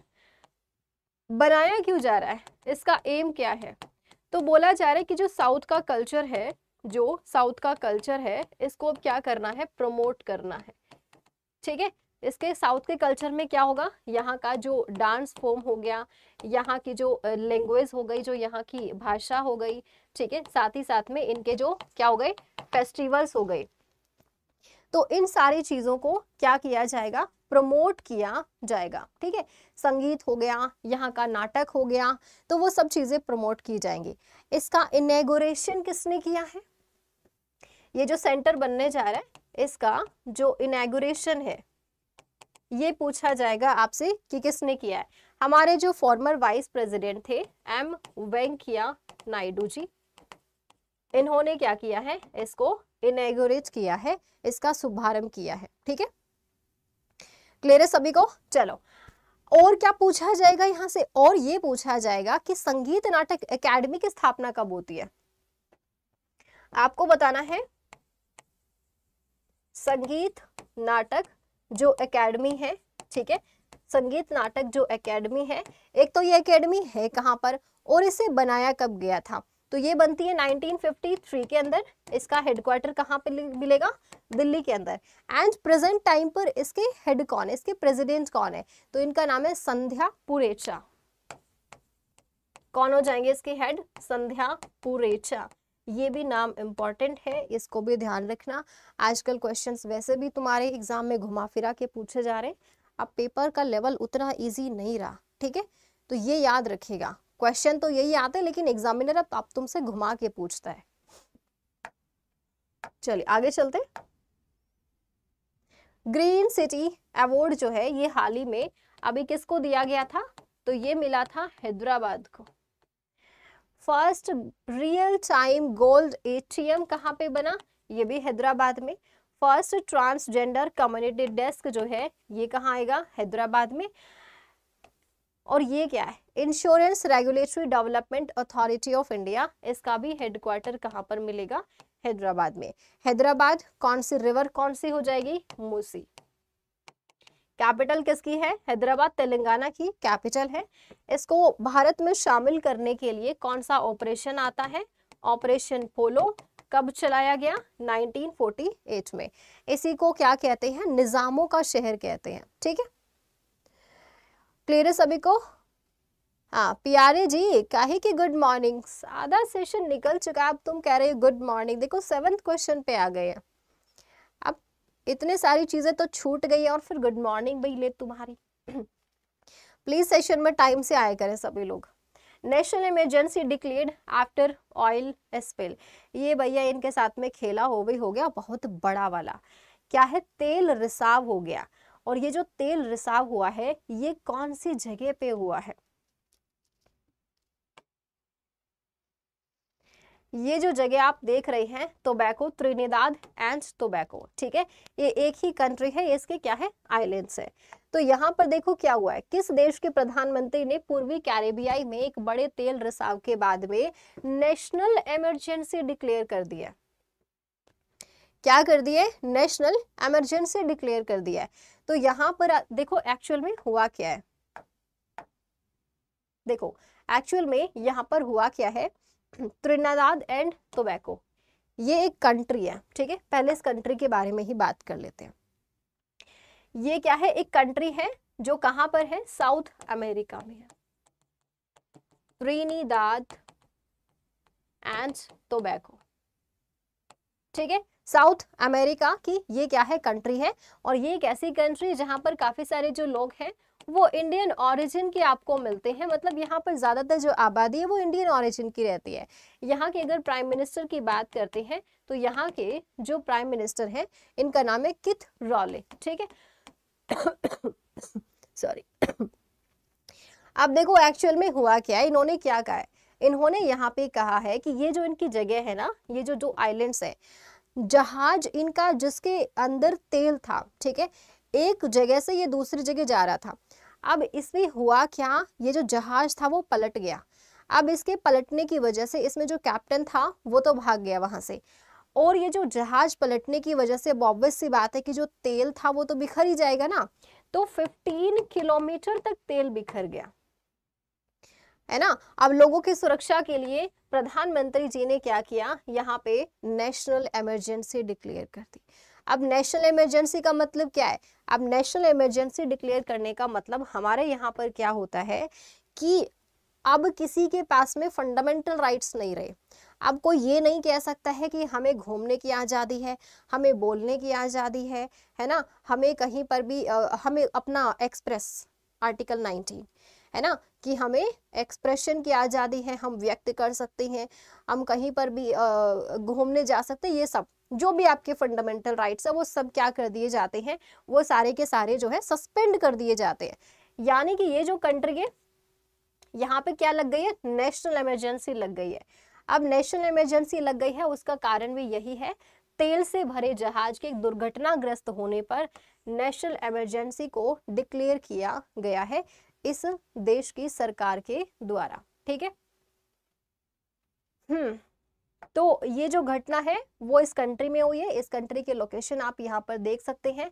बनाया क्यों जा रहा है इसका एम क्या है तो बोला जा रहा है कि जो साउथ का कल्चर है जो साउथ का कल्चर है इसको अब क्या करना है प्रमोट करना है ठीक है इसके साउथ के कल्चर में क्या होगा यहाँ का जो डांस फॉर्म हो गया यहाँ की जो लैंग्वेज हो गई जो यहाँ की भाषा हो गई ठीक है साथ ही साथ में इनके जो क्या हो गए फेस्टिवल्स हो गए तो इन सारी चीज़ों को क्या किया जाएगा प्रमोट किया जाएगा ठीक है संगीत हो गया यहाँ का नाटक हो गया तो वो सब चीज़ें प्रमोट की जाएंगी इसका इनेगोरेशन किसने किया है ये जो सेंटर बनने जा रहा है इसका जो इनेगोरेशन है ये पूछा जाएगा आपसे कि किसने किया है हमारे जो फॉर्मर वाइस प्रेसिडेंट थे एम वेंकैया नायडू जी इन्होंने क्या किया है इसको इनाग्रेट किया है इसका शुभारंभ किया है ठीक है क्लियर है सभी को चलो और क्या पूछा जाएगा यहाँ से और ये पूछा जाएगा कि संगीत नाटक एकेडमी की स्थापना कब होती है आपको बताना है संगीत नाटक जो एकेडमी है ठीक है संगीत नाटक जो एकेडमी है एक तो ये एकेडमी है कहां पर और इसे बनाया कब गया था तो ये बनती है 1953 के अंदर इसका हेडक्वार्टर कहाँ पे मिलेगा दिल्ली के अंदर एंड प्रेजेंट टाइम पर इसके हेड कौन है इसके प्रेसिडेंट कौन है तो इनका नाम है संध्या पुरेचा कौन हो जाएंगे इसके हेड संध्या पुरेचा ये भी नाम इम्पॉर्टेंट है इसको भी ध्यान रखना आजकल क्वेश्चंस वैसे भी तुम्हारे एग्जाम में घुमा फिरा के पूछे जा रहे हैं अब पेपर का लेवल उतना इजी नहीं रहा ठीक है तो ये याद रखेगा क्वेश्चन तो यही आते हैं लेकिन एग्जामिनर अब आप तुमसे घुमा के पूछता है चलिए आगे चलते ग्रीन सिटी अवार्ड जो है ये हाल ही में अभी किसको दिया गया था तो ये मिला था हैदराबाद को first real time gold ATM कहाँ पे बना ये भी हैदराबाद में फर्स्ट ट्रांसजेंडर कम्युनिटी डेस्क जो है ये कहाँ आएगा हैदराबाद में और ये क्या है insurance regulatory development authority of India इसका भी हेडक्वार्टर कहाँ पर मिलेगा हैदराबाद में हैदराबाद कौन सी रिवर कौन सी हो जाएगी मूसी कैपिटल किसकी है हैदराबाद तेलंगाना की कैपिटल है इसको भारत में शामिल करने के लिए कौन सा ऑपरेशन आता है ऑपरेशन पोलो कब चलाया गया 1948 में इसी को क्या कहते हैं निज़ामों का शहर कहते हैं ठीक है क्लियर है सभी को हाँ प्यारे जी कहे की गुड मॉर्निंग आधा सेशन निकल चुका है अब तुम कह रहे हो गुड मॉर्निंग देखो सेवन्थ क्वेश्चन पे आ गए अब इतने सारी चीज़ें तो छूट गई और फिर गुड मॉर्निंग भाई ले तुम्हारी प्लीज सेशन में टाइम से आया करें सभी लोग national emergency declared after oil spill ये भैया इनके साथ में खेला हो भी हो गया बहुत बड़ा वाला क्या है तेल रिसाव हो गया और ये जो तेल रिसाव हुआ है ये कौन सी जगह पे हुआ है ये जो जगह आप देख रहे हैं टोबैको त्रिनिदाद एंड टोबैको ठीक है ये एक ही कंट्री है इसके क्या है आइलैंड्स है तो यहाँ पर देखो क्या हुआ है किस देश के प्रधानमंत्री ने पूर्वी कैरेबियाई में एक बड़े तेल रिसाव के बाद में नेशनल इमरजेंसी डिक्लेयर कर दिया क्या कर दिए नेशनल इमरजेंसी डिक्लेयर कर दिया है तो यहाँ पर देखो एक्चुअल में हुआ क्या है देखो एक्चुअल में यहाँ पर हुआ क्या है त्रिनादाद एंड टोबैको ये एक कंट्री है ठीक है पहले इस कंट्री के बारे में ही बात कर लेते हैं ये क्या है एक कंट्री है जो कहाँ पर है साउथ अमेरिका में है त्रिनीदाद एंड टोबैको ठीक है साउथ अमेरिका की ये क्या है कंट्री है और ये एक ऐसी कंट्री जहाँ पर काफ़ी सारे जो लोग हैं वो इंडियन ऑरिजिन के आपको मिलते हैं मतलब यहाँ पर ज़्यादातर जो आबादी है वो इंडियन ऑरिजिन की रहती है यहाँ के अगर प्राइम मिनिस्टर की बात करते हैं तो यहाँ के जो प्राइम मिनिस्टर हैं इनका नाम है किथ रॉले ठीक है सॉरी अब देखो एक्चुअल में हुआ क्या है इन्होंने क्या कहा है इन्होंने यहाँ पे कहा है कि ये जो इनकी जगह है ना ये जो दो आइलैंड्स है जहाज इनका जिसके अंदर तेल था ठीक है एक जगह से ये दूसरी जगह जा रहा था अब इसमें हुआ क्या ये जो जहाज था वो पलट गया अब इसके पलटने की वजह से इसमें जो कैप्टन था वो तो भाग गया वहां से और ये जो जहाज पलटने की वजह से ऑब्वियस सी बात है कि जो तेल था वो तो बिखर ही जाएगा ना तो 15 किलोमीटर तक तेल बिखर गया है ना अब लोगों की सुरक्षा के लिए प्रधानमंत्री जी ने क्या किया यहाँ पे नेशनल इमरजेंसी डिक्लेयर कर दी अब नेशनल इमरजेंसी का मतलब क्या है अब नेशनल इमरजेंसी डिक्लेयर करने का मतलब हमारे यहाँ पर क्या होता है कि अब किसी के पास में फंडामेंटल राइट्स नहीं रहे अब कोई ये नहीं कह सकता है कि हमें घूमने की आज़ादी है हमें बोलने की आज़ादी है है ना हमें कहीं पर भी हमें अपना एक्सप्रेस आर्टिकल 19 है ना कि हमें एक्सप्रेशन की आज़ादी है हम व्यक्त कर सकते हैं हम कहीं पर भी घूमने जा सकते हैं ये सब जो भी आपके फंडामेंटल राइट्स है वो सब क्या कर दिए जाते हैं वो सारे के सारे जो है सस्पेंड कर दिए जाते हैं यानी कि ये जो कंट्री है यहाँ पे क्या लग गई है नेशनल इमरजेंसी लग गई है अब नेशनल इमरजेंसी लग गई है उसका कारण भी यही है तेल से भरे जहाज के दुर्घटनाग्रस्त होने पर नेशनल इमरजेंसी को डिक्लेयर किया गया है इस देश की सरकार के द्वारा ठीक है हम्म तो ये जो घटना है वो इस कंट्री में हुई है इस कंट्री के लोकेशन आप यहाँ पर देख सकते हैं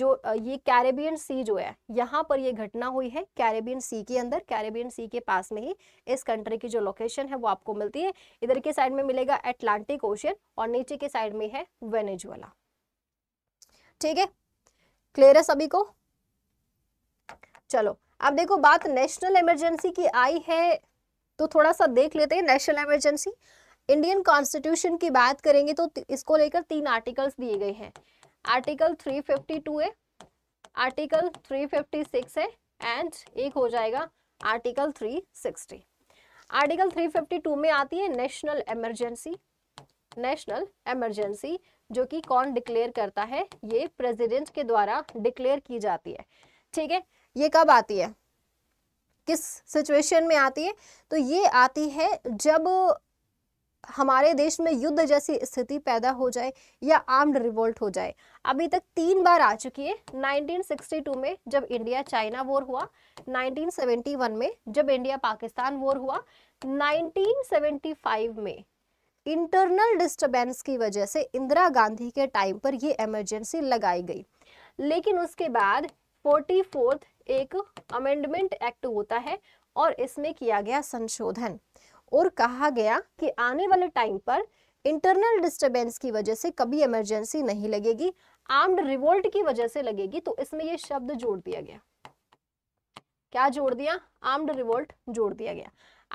जो ये कैरेबियन सी जो है यहाँ पर ये घटना हुई है कैरेबियन सी के अंदर कैरेबियन सी के पास में ही इस कंट्री की जो लोकेशन है वो आपको मिलती है इधर के साइड में मिलेगा एटलांटिक ओशियन और नीचे के साइड में है वेनेजुला ठीक है क्लियर है सभी को चलो अब देखो बात नेशनल इमरजेंसी की आई है तो थोड़ा सा देख लेते हैं नेशनल इमरजेंसी इंडियन कॉन्स्टिट्यूशन की बात करेंगे तो इसको लेकर तीन आर्टिकल्स दिए गए हैं आर्टिकल 352 है आर्टिकल 356 है एंड एक हो जाएगा आर्टिकल 360 आर्टिकल 352 में आती है नेशनल इमरजेंसी नेशनल इमरजेंसी जो कि कौन डिक्लेयर करता है ये प्रेसिडेंट के द्वारा डिक्लेयर की जाती है ठीक है ये कब आती है किस सिचुएशन में आती है तो ये आती है जब हमारे देश में युद्ध जैसी स्थिति पैदा हो जाए या आर्म्ड रिवोल्ट हो जाए अभी तक तीन बार आ चुकी है 1962 में जब इंडिया चाइना वॉर हुआ 1971 में जब इंडिया पाकिस्तान वॉर हुआ 1975 में इंटरनल डिस्टरबेंस की वजह से इंदिरा गांधी के टाइम पर ये इमरजेंसी लगाई गई लेकिन उसके बाद फोर्टी फोर्थ एक अमेंडमेंट एक्ट होता है और इसमें किया गया संशोधन और कहा गया कि आने वाले टाइम पर इंटरनल डिस्टरबेंस की वजह से कभी इमरजेंसी नहीं लगेगी आर्म्ड रिवोल्ट की वजह से लगेगी तो इसमें यह शब्द जोड़ दिया गया क्या जोड़ दिया आर्म्ड रिवोल्ट जोड़ दिया गया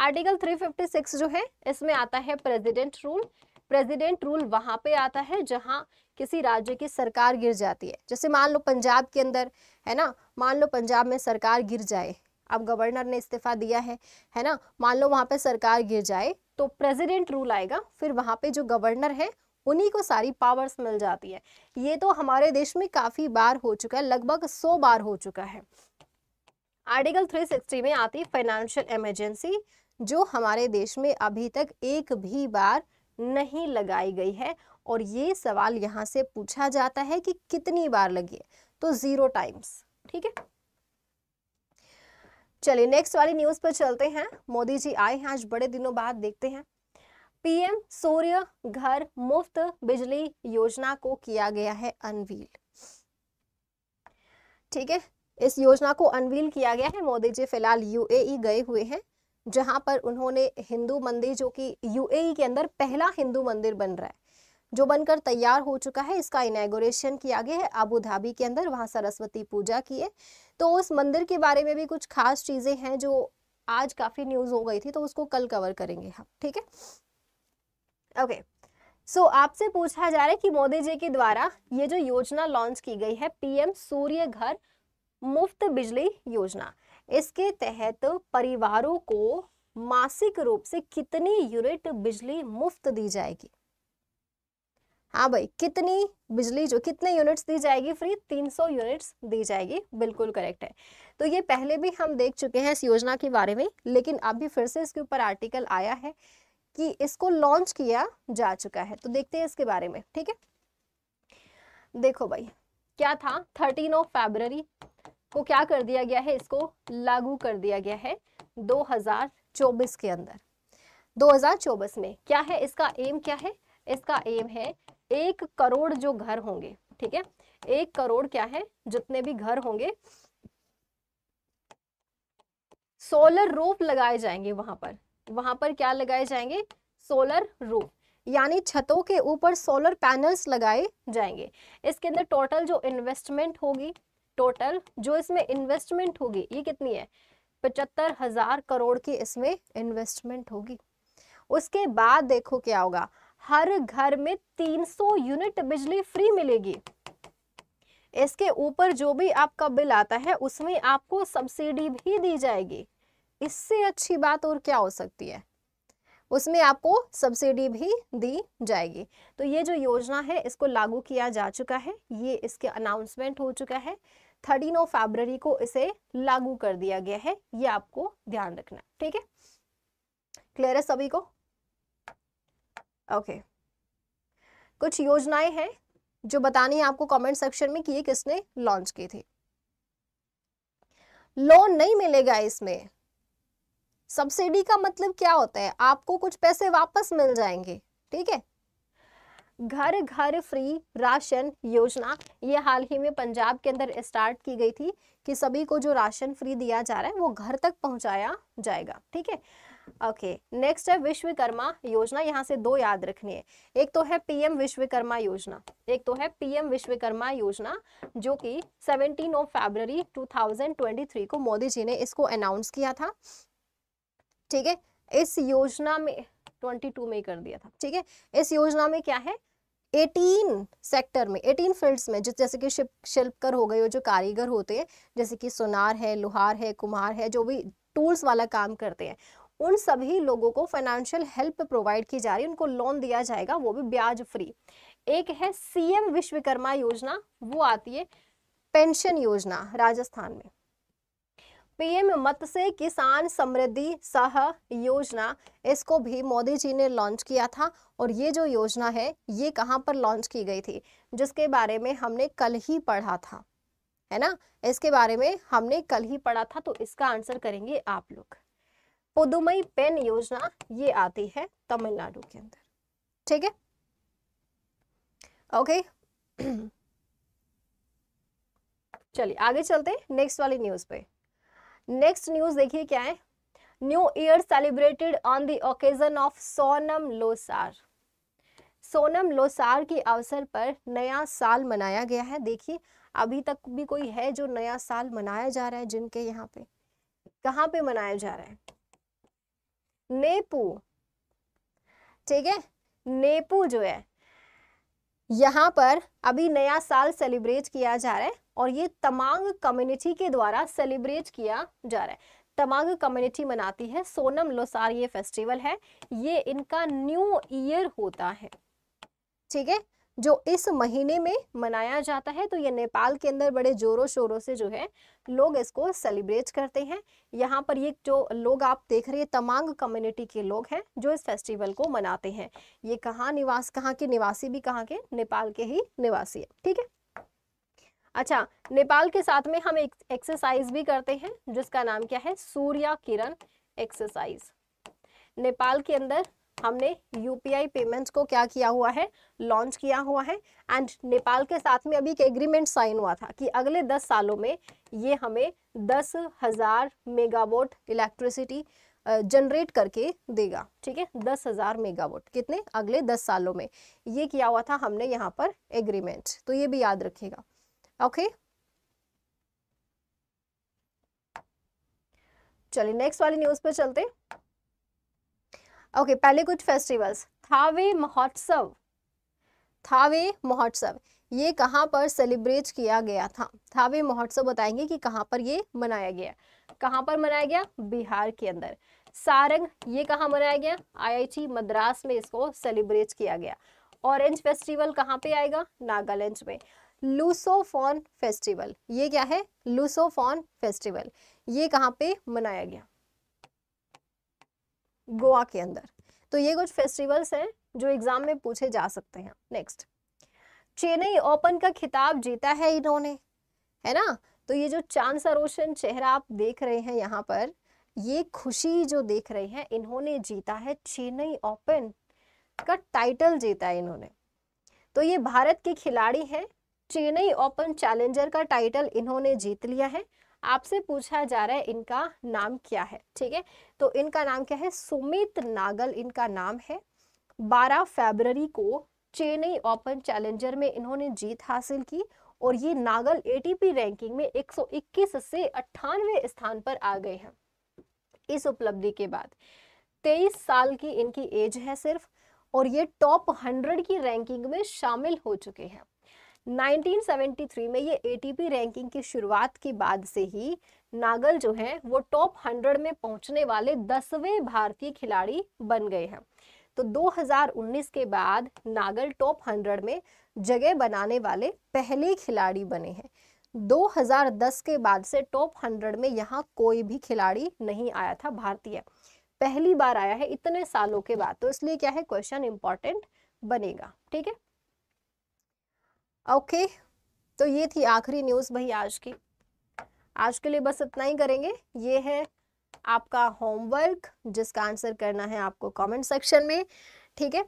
आर्टिकल 356 जो है इसमें आता है प्रेसिडेंट रूल प्रेसिडेंट रूल वहां पे आता है जहां किसी राज्य की सरकार गिर जाती है जैसे मान लो पंजाब के अंदर है ना मान लो पंजाब में सरकार गिर जाए अब गवर्नर ने इस्तीफा दिया है है ना मान लो वहां पे सरकार गिर जाए तो प्रेसिडेंट रूल आएगा फिर वहां पे जो गवर्नर है उन्हीं को सारी पावर्स मिल जाती है ये तो हमारे देश में काफी बार हो चुका है लगभग सौ बार हो चुका है आर्टिकल सिक्सटी में आती है फाइनेंशियल इमरजेंसी जो हमारे देश में अभी तक एक भी बार नहीं लगाई गई है और ये सवाल यहाँ से पूछा जाता है कि कितनी बार लगी है तो जीरो टाइम्स ठीक है चलिए नेक्स्ट वाली न्यूज पर चलते हैं मोदी जी आए हैं आज बड़े दिनों बाद देखते हैं पीएम सूर्य घर मुफ्त बिजली योजना को किया गया है अनवील ठीक है इस योजना को अनवील किया गया है मोदी जी फिलहाल यूएई गए हुए हैं जहां पर उन्होंने हिंदू मंदिर जो कि यूएई e के अंदर पहला हिंदू मंदिर बन रहा है जो बनकर तैयार हो चुका है इसका इनागोरेशन किया गया है अबू धाबी के अंदर वहां सरस्वती पूजा की है तो उस मंदिर के बारे में भी कुछ खास चीज़ें हैं जो आज काफ़ी न्यूज़ हो गई थी तो उसको कल कवर करेंगे हम ठीक है ओके सो so, आपसे पूछा जा रहा है कि मोदी जी के द्वारा ये जो योजना लॉन्च की गई है पीएम सूर्य घर मुफ्त बिजली योजना इसके तहत परिवारों को मासिक रूप से कितनी यूनिट बिजली मुफ्त दी जाएगी हाँ भाई कितनी बिजली जो कितने यूनिट्स दी जाएगी फ्री 300 यूनिट्स दी जाएगी बिल्कुल करेक्ट है तो ये पहले भी हम देख चुके हैं इस योजना के बारे में लेकिन अभी फिर से इसके ऊपर आर्टिकल आया है कि इसको लॉन्च किया जा चुका है तो देखते हैं इसके बारे में ठीक है देखो भाई क्या था थर्टीन ऑफ फेबररी को क्या कर दिया गया है इसको लागू कर दिया गया है 2024 के अंदर 2024 में क्या है इसका एम क्या है इसका एम है एक करोड़ जो घर होंगे ठीक है एक करोड़ क्या है जितने भी घर होंगे सोलर रूफ लगाए जाएंगे वहां पर वहां पर क्या लगाए जाएंगे सोलर रूफ यानी छतों के ऊपर सोलर पैनल्स लगाए जाएंगे इसके अंदर टोटल जो इन्वेस्टमेंट होगी टोटल जो इसमें इन्वेस्टमेंट होगी ये कितनी है पचहत्तर हजार करोड़ की इसमें इन्वेस्टमेंट होगी उसके बाद देखो क्या होगा हर घर में 300 यूनिट बिजली फ्री मिलेगी इसके ऊपर जो भी आपका बिल आता है उसमें आपको सब्सिडी भी दी जाएगी इससे अच्छी बात और क्या हो सकती है उसमें आपको सब्सिडी भी दी जाएगी तो ये जो योजना है इसको लागू किया जा चुका है ये इसके अनाउंसमेंट हो चुका है थर्टीन ऑफ फेबररी को इसे लागू कर दिया गया है ये आपको ध्यान रखना है ठीक है क्लियर है सभी को ओके कुछ योजनाएं हैं जो बतानी है आपको कमेंट सेक्शन में कि ये किसने लॉन्च की थी लोन नहीं मिलेगा इसमें सब्सिडी का मतलब क्या होता है आपको कुछ पैसे वापस मिल जाएंगे ठीक है घर घर फ्री राशन योजना ये हाल ही में पंजाब के अंदर स्टार्ट की गई थी कि सभी को जो राशन फ्री दिया जा रहा है वो घर तक पहुंचाया जाएगा ठीक है ओके नेक्स्ट है विश्वकर्मा योजना यहाँ से दो याद रखनी है एक तो है पीएम विश्वकर्मा योजना एक तो है पीएम विश्वकर्मा योजना जो कि 17 ऑफ फरवरी 2023 को मोदी जी ने इसको अनाउंस किया था ठीक है इस योजना में 22 में ही कर दिया था ठीक है इस योजना में क्या है 18 सेक्टर में 18 फील्ड्स में जिस जैसे कि शिल्पकर हो गए जो कारीगर होते हैं जैसे कि सोनार है लोहार है कुम्हार है जो भी टूल्स वाला काम करते हैं उन सभी लोगों को फाइनेंशियल हेल्प प्रोवाइड की जा रही है उनको लोन दिया जाएगा वो भी ब्याज फ्री एक है सीएम विश्वकर्मा योजना वो आती है पेंशन योजना राजस्थान में पीएम मत्स्य किसान समृद्धि सह योजना इसको भी मोदी जी ने लॉन्च किया था और ये जो योजना है ये कहाँ पर लॉन्च की गई थी जिसके बारे में हमने कल ही पढ़ा था है ना इसके बारे में हमने कल ही पढ़ा था तो इसका आंसर करेंगे आप लोग पुदुमई पेन योजना ये आती है तमिलनाडु के अंदर ठीक है ओके चलिए आगे चलते नेक्स्ट वाली न्यूज पे नेक्स्ट न्यूज देखिए क्या है new year celebrated on the occasion of Sonam Losar Sonam Losar के अवसर पर नया साल मनाया गया है देखिए अभी तक भी कोई है जो नया साल मनाया जा रहा है जिनके यहाँ पे कहाँ पे मनाया जा रहा है नेपू ठीक है नेपू जो है यहाँ पर अभी नया साल सेलिब्रेट किया जा रहा है और ये तमांग कम्युनिटी के द्वारा सेलिब्रेट किया जा रहा है तमांग कम्युनिटी मनाती है सोनम लोसार ये फेस्टिवल है ये इनका न्यू ईयर होता है ठीक है जो इस महीने में मनाया जाता है तो ये नेपाल के अंदर बड़े जोरों शोरों से जो है लोग इसको सेलिब्रेट करते हैं यहाँ पर ये जो लोग आप देख रहे हैं तमांग कम्युनिटी के लोग हैं जो इस फेस्टिवल को मनाते हैं ये कहाँ निवास कहाँ के निवासी भी कहाँ के नेपाल के ही निवासी है ठीक है अच्छा नेपाल के साथ में हम एक एक्सरसाइज भी करते हैं जिसका नाम क्या है सूर्या किरण एक्सरसाइज नेपाल के अंदर हमने यूपीआई पेमेंट्स को क्या किया हुआ है लॉन्च किया हुआ है एंड नेपाल के साथ में अभी एक एग्रीमेंट साइन हुआ था कि अगले दस सालों में ये हमें दस हज़ार मेगावोट इलेक्ट्रिसिटी जनरेट करके देगा ठीक है दस हज़ार मेगावोट कितने अगले दस सालों में ये किया हुआ था हमने यहाँ पर एग्रीमेंट तो ये भी याद रखेगा ओके चलिए नेक्स्ट वाली न्यूज़ पे चलते हैं ओके okay, पहले कुछ फेस्टिवल्स थावे महोत्सव थावे महोत्सव ये कहाँ पर सेलिब्रेट किया गया था थावे महोत्सव बताएंगे कि कहाँ पर ये मनाया गया कहाँ पर मनाया गया बिहार के अंदर सारंग ये कहाँ मनाया गया आईआईटी मद्रास में इसको सेलिब्रेट किया गया ऑरेंज फेस्टिवल कहाँ पे आएगा नागालैंड में लूसोफॉन फेस्टिवल ये क्या है लूसोफॉन फेस्टिवल ये कहाँ पे मनाया गया गोवा के अंदर तो ये कुछ फेस्टिवल्स हैं जो एग्जाम में पूछे जा सकते हैं नेक्स्ट चेन्नई ओपन का खिताब जीता है इन्होंने है ना तो ये जो चांद सरोशन चेहरा आप देख रहे हैं यहाँ पर ये खुशी जो देख रहे हैं इन्होंने जीता है चेन्नई ओपन का टाइटल जीता है इन्होंने तो ये भारत के खिलाड़ी हैं चेन्नई ओपन चैलेंजर का टाइटल इन्होंने जीत लिया है आपसे पूछा जा रहा है इनका नाम क्या है ठीक है तो इनका नाम क्या है सुमित नागल इनका नाम है 12 फरवरी को चेन्नई ओपन चैलेंजर में इन्होंने जीत हासिल की और ये नागल एटीपी रैंकिंग में 121 से अट्ठानवे स्थान पर आ गए हैं इस उपलब्धि के बाद 23 साल की इनकी एज है सिर्फ और ये टॉप 100 की रैंकिंग में शामिल हो चुके हैं 1973 में ये एटीपी रैंकिंग की शुरुआत के बाद से ही नागल जो है वो टॉप 100 में पहुंचने वाले दसवें भारतीय खिलाड़ी बन गए हैं तो 2019 के बाद नागल टॉप 100 में जगह बनाने वाले पहले खिलाड़ी बने हैं 2010 के बाद से टॉप 100 में यहाँ कोई भी खिलाड़ी नहीं आया था भारतीय पहली बार आया है इतने सालों के बाद तो इसलिए क्या है क्वेश्चन इंपॉर्टेंट बनेगा ठीक है ओके तो ये थी आखिरी न्यूज़ भाई आज की आज के लिए बस इतना ही करेंगे ये है आपका होमवर्क जिसका आंसर करना है आपको कमेंट सेक्शन में ठीक है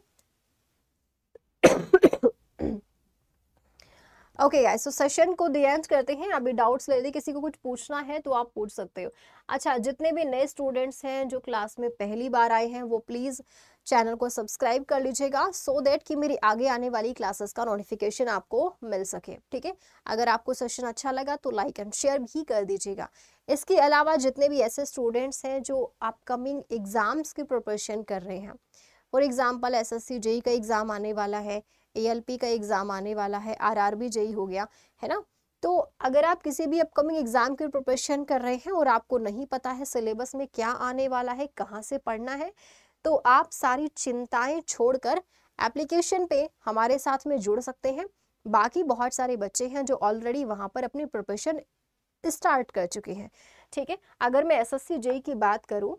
ओके गाइस सो सेशन को दें करते हैं अभी डाउट्स ले किसी को कुछ पूछना है तो आप पूछ सकते हो अच्छा जितने भी नए स्टूडेंट्स हैं जो क्लास में पहली बार आए हैं वो प्लीज़ चैनल को सब्सक्राइब कर लीजिएगा सो so दैट कि मेरी आगे आने वाली क्लासेस का नोटिफिकेशन आपको मिल सके ठीक है अगर आपको सेशन अच्छा लगा तो लाइक एंड शेयर भी कर दीजिएगा इसके अलावा जितने भी ऐसे स्टूडेंट्स हैं जो अपकमिंग एग्ज़ाम्स की प्रिपरेशन कर रहे हैं फॉर एग्ज़ाम्पल एस एस का एग्ज़ाम आने वाला है एएलपी का एग्ज़ाम आने वाला है आरआरबी आर हो गया है ना तो अगर आप किसी भी अपकमिंग एग्ज़ाम की प्रिपरेशन कर रहे हैं और आपको नहीं पता है सिलेबस में क्या आने वाला है कहाँ से पढ़ना है तो आप सारी चिंताएं छोड़कर एप्लीकेशन पे हमारे साथ में जुड़ सकते हैं बाकी बहुत सारे बच्चे हैं जो ऑलरेडी वहाँ पर अपनी प्रिपरेशन स्टार्ट कर चुके हैं ठीक है अगर मैं एस एस की बात करूँ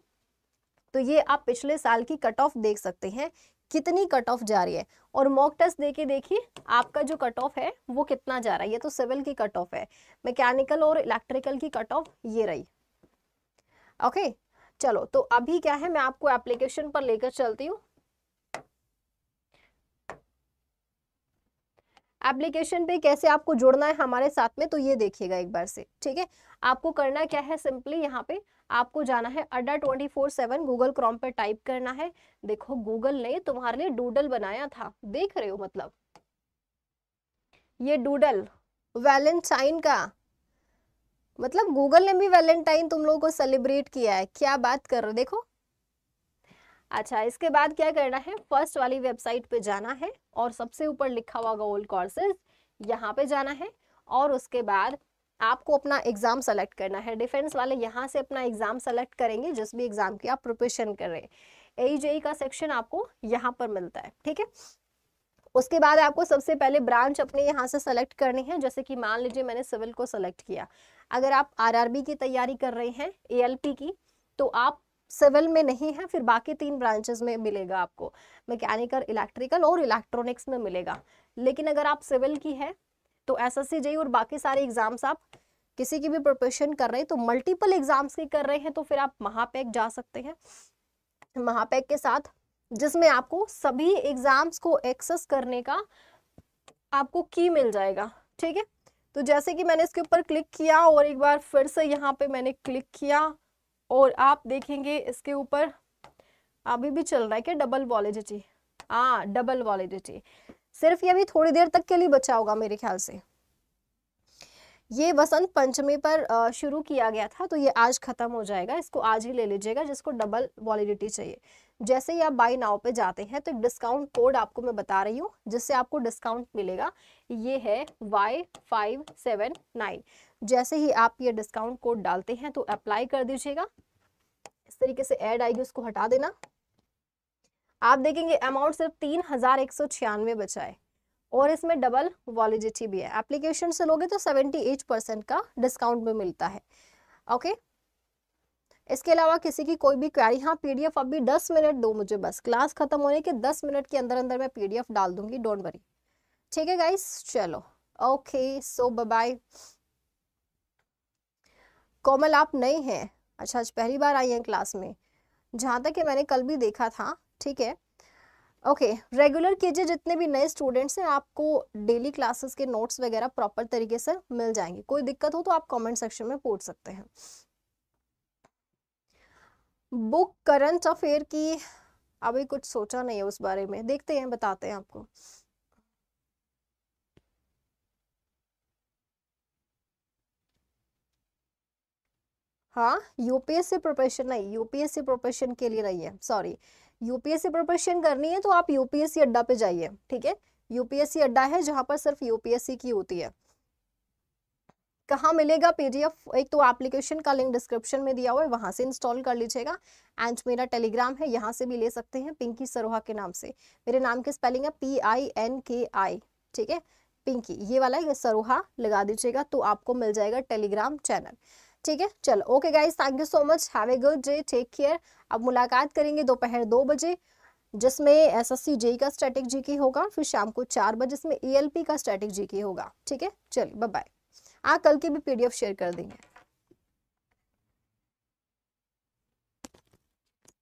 तो ये आप पिछले साल की कट ऑफ देख सकते हैं कितनी कट ऑफ जा रही है और मॉक टेस्ट देके देखिए आपका जो कट ऑफ है वो कितना जा रहा है ये तो सिविल की कट ऑफ है मैकेनिकल और इलेक्ट्रिकल की कट ऑफ ये रही ओके okay, चलो तो अभी क्या है मैं आपको एप्लीकेशन पर लेकर चलती हूँ एप्लीकेशन पे कैसे आपको जुड़ना है हमारे साथ में तो ये देखिएगा एक बार से ठीक है आपको करना क्या है सिंपली यहाँ पे आपको जाना है अड्डा twenty four seven Google Chrome पर टाइप करना है देखो गूगल ने तुम्हारे लिए डूडल बनाया था देख रहे हो मतलब ये डूडल वैलेंटाइन का मतलब गूगल ने भी वैलेंटाइन तुम लोगों को सेलिब्रेट किया है क्या बात कर रहे हो देखो अच्छा इसके बाद क्या करना है फर्स्ट वाली वेबसाइट पे जाना है और सबसे ऊपर लिखा हुआ गोल्ड कोर्सेज यहाँ पे जाना है और उसके बाद आपको अपना एग्ज़ाम सेलेक्ट करना है डिफेंस वाले यहाँ से अपना एग्ज़ाम सेलेक्ट करेंगे जिस भी एग्ज़ाम की आप प्रिपरेशन कर रहे हैं ए e का सेक्शन आपको यहाँ पर मिलता है ठीक है उसके बाद आपको सबसे पहले ब्रांच अपने यहाँ से सेलेक्ट करनी है जैसे कि मान लीजिए मैंने सिविल को सेलेक्ट किया अगर आप आरआरबी की तैयारी कर रहे हैं ए की तो आप सिविल में नहीं है फिर बाकी तीन ब्रांचेस में मिलेगा आपको मैकेनिकल इलेक्ट्रिकल और इलेक्ट्रॉनिक्स में मिलेगा लेकिन अगर आप सिविल की है तो एस एस और बाकी सारे एग्जाम्स आप किसी की भी प्रिपरेशन कर रहे हैं तो मल्टीपल एग्जाम्स की कर रहे हैं तो फिर आप महापैक जा सकते हैं महापैक के साथ जिसमें आपको सभी एग्जाम्स को एक्सेस करने का आपको की मिल जाएगा ठीक है तो जैसे कि मैंने इसके ऊपर क्लिक किया और एक बार फिर से यहाँ पे मैंने क्लिक किया और आप देखेंगे इसके ऊपर अभी भी चल रहा है क्या डबल वॉलिडिटी हाँ डबल वॉलिडिटी सिर्फ ये अभी थोड़ी देर तक के लिए बचा होगा मेरे ख्याल से ये वसंत पंचमी पर शुरू किया गया था तो ये आज खत्म हो जाएगा इसको आज ही ले लीजिएगा जिसको डबल वॉलिडिटी चाहिए जैसे ही आप बाई नाव पे जाते हैं तो एक डिस्काउंट कोड आपको मैं बता रही हूँ जिससे आपको डिस्काउंट मिलेगा ये है वाई फाइव सेवन नाइन जैसे ही आप ये डिस्काउंट कोड डालते हैं तो अप्लाई कर दीजिएगा इस तरीके से एड आएगी उसको हटा देना आप देखेंगे अमाउंट सिर्फ तीन हजार एक सौ छियानवे बचा है और इसमें डबल वॉलिडिटी भी है एप्लीकेशन से लोगे तो सेवेंटी एट परसेंट का डिस्काउंट भी मिलता है ओके इसके अलावा किसी की कोई भी क्वेरी हाँ पीडीएफ अभी दस मिनट दो मुझे बस क्लास खत्म होने के दस मिनट के अंदर अंदर मैं पीडीएफ डाल दूंगी डोंट वरी ठीक है गाइस चलो ओके सो बाय कोमल आप नए हैं अच्छा आज पहली बार आई हैं क्लास में जहाँ तक कि मैंने कल भी देखा था ठीक है ओके रेगुलर कीजिए जितने भी नए स्टूडेंट्स हैं आपको डेली क्लासेस के नोट्स वगैरह प्रॉपर तरीके से मिल जाएंगे कोई दिक्कत हो तो आप कमेंट सेक्शन में पूछ सकते हैं बुक करंट अफेयर की अभी कुछ सोचा नहीं है उस बारे में देखते हैं बताते हैं आपको हाँ यूपीएससी प्रोफेशन नहीं यूपीएससी प्रोफेशन के लिए नहीं है सॉरी यूपीएससी प्रिपरेशन करनी है तो आप यूपीएससी अड्डा पे जाइए ठीक है यूपीएससी अड्डा है जहां पर सिर्फ यूपीएससी की होती है कहाँ मिलेगा पीडीएफ एक तो एप्लीकेशन का लिंक डिस्क्रिप्शन में दिया हुआ है वहां से इंस्टॉल कर लीजिएगा एंड मेरा टेलीग्राम है यहाँ से भी ले सकते हैं पिंकी सरोहा के नाम से मेरे नाम की स्पेलिंग है पी आई एन के आई ठीक है पिंकी ये वाला ये सरोहा लगा दीजिएगा तो आपको मिल जाएगा टेलीग्राम चैनल ठीक है चलो okay guys thank you so much have a good day take care अब मुलाकात करेंगे दोपहर दो बजे जिसमें एस एस सी जेई का स्ट्रेटिक जी के होगा फिर शाम को चार बजे जिसमें ई एल पी का स्ट्रेटिक जी के होगा ठीक है चलिए बाय बाय हाँ कल की भी पीडीएफ शेयर कर देंगे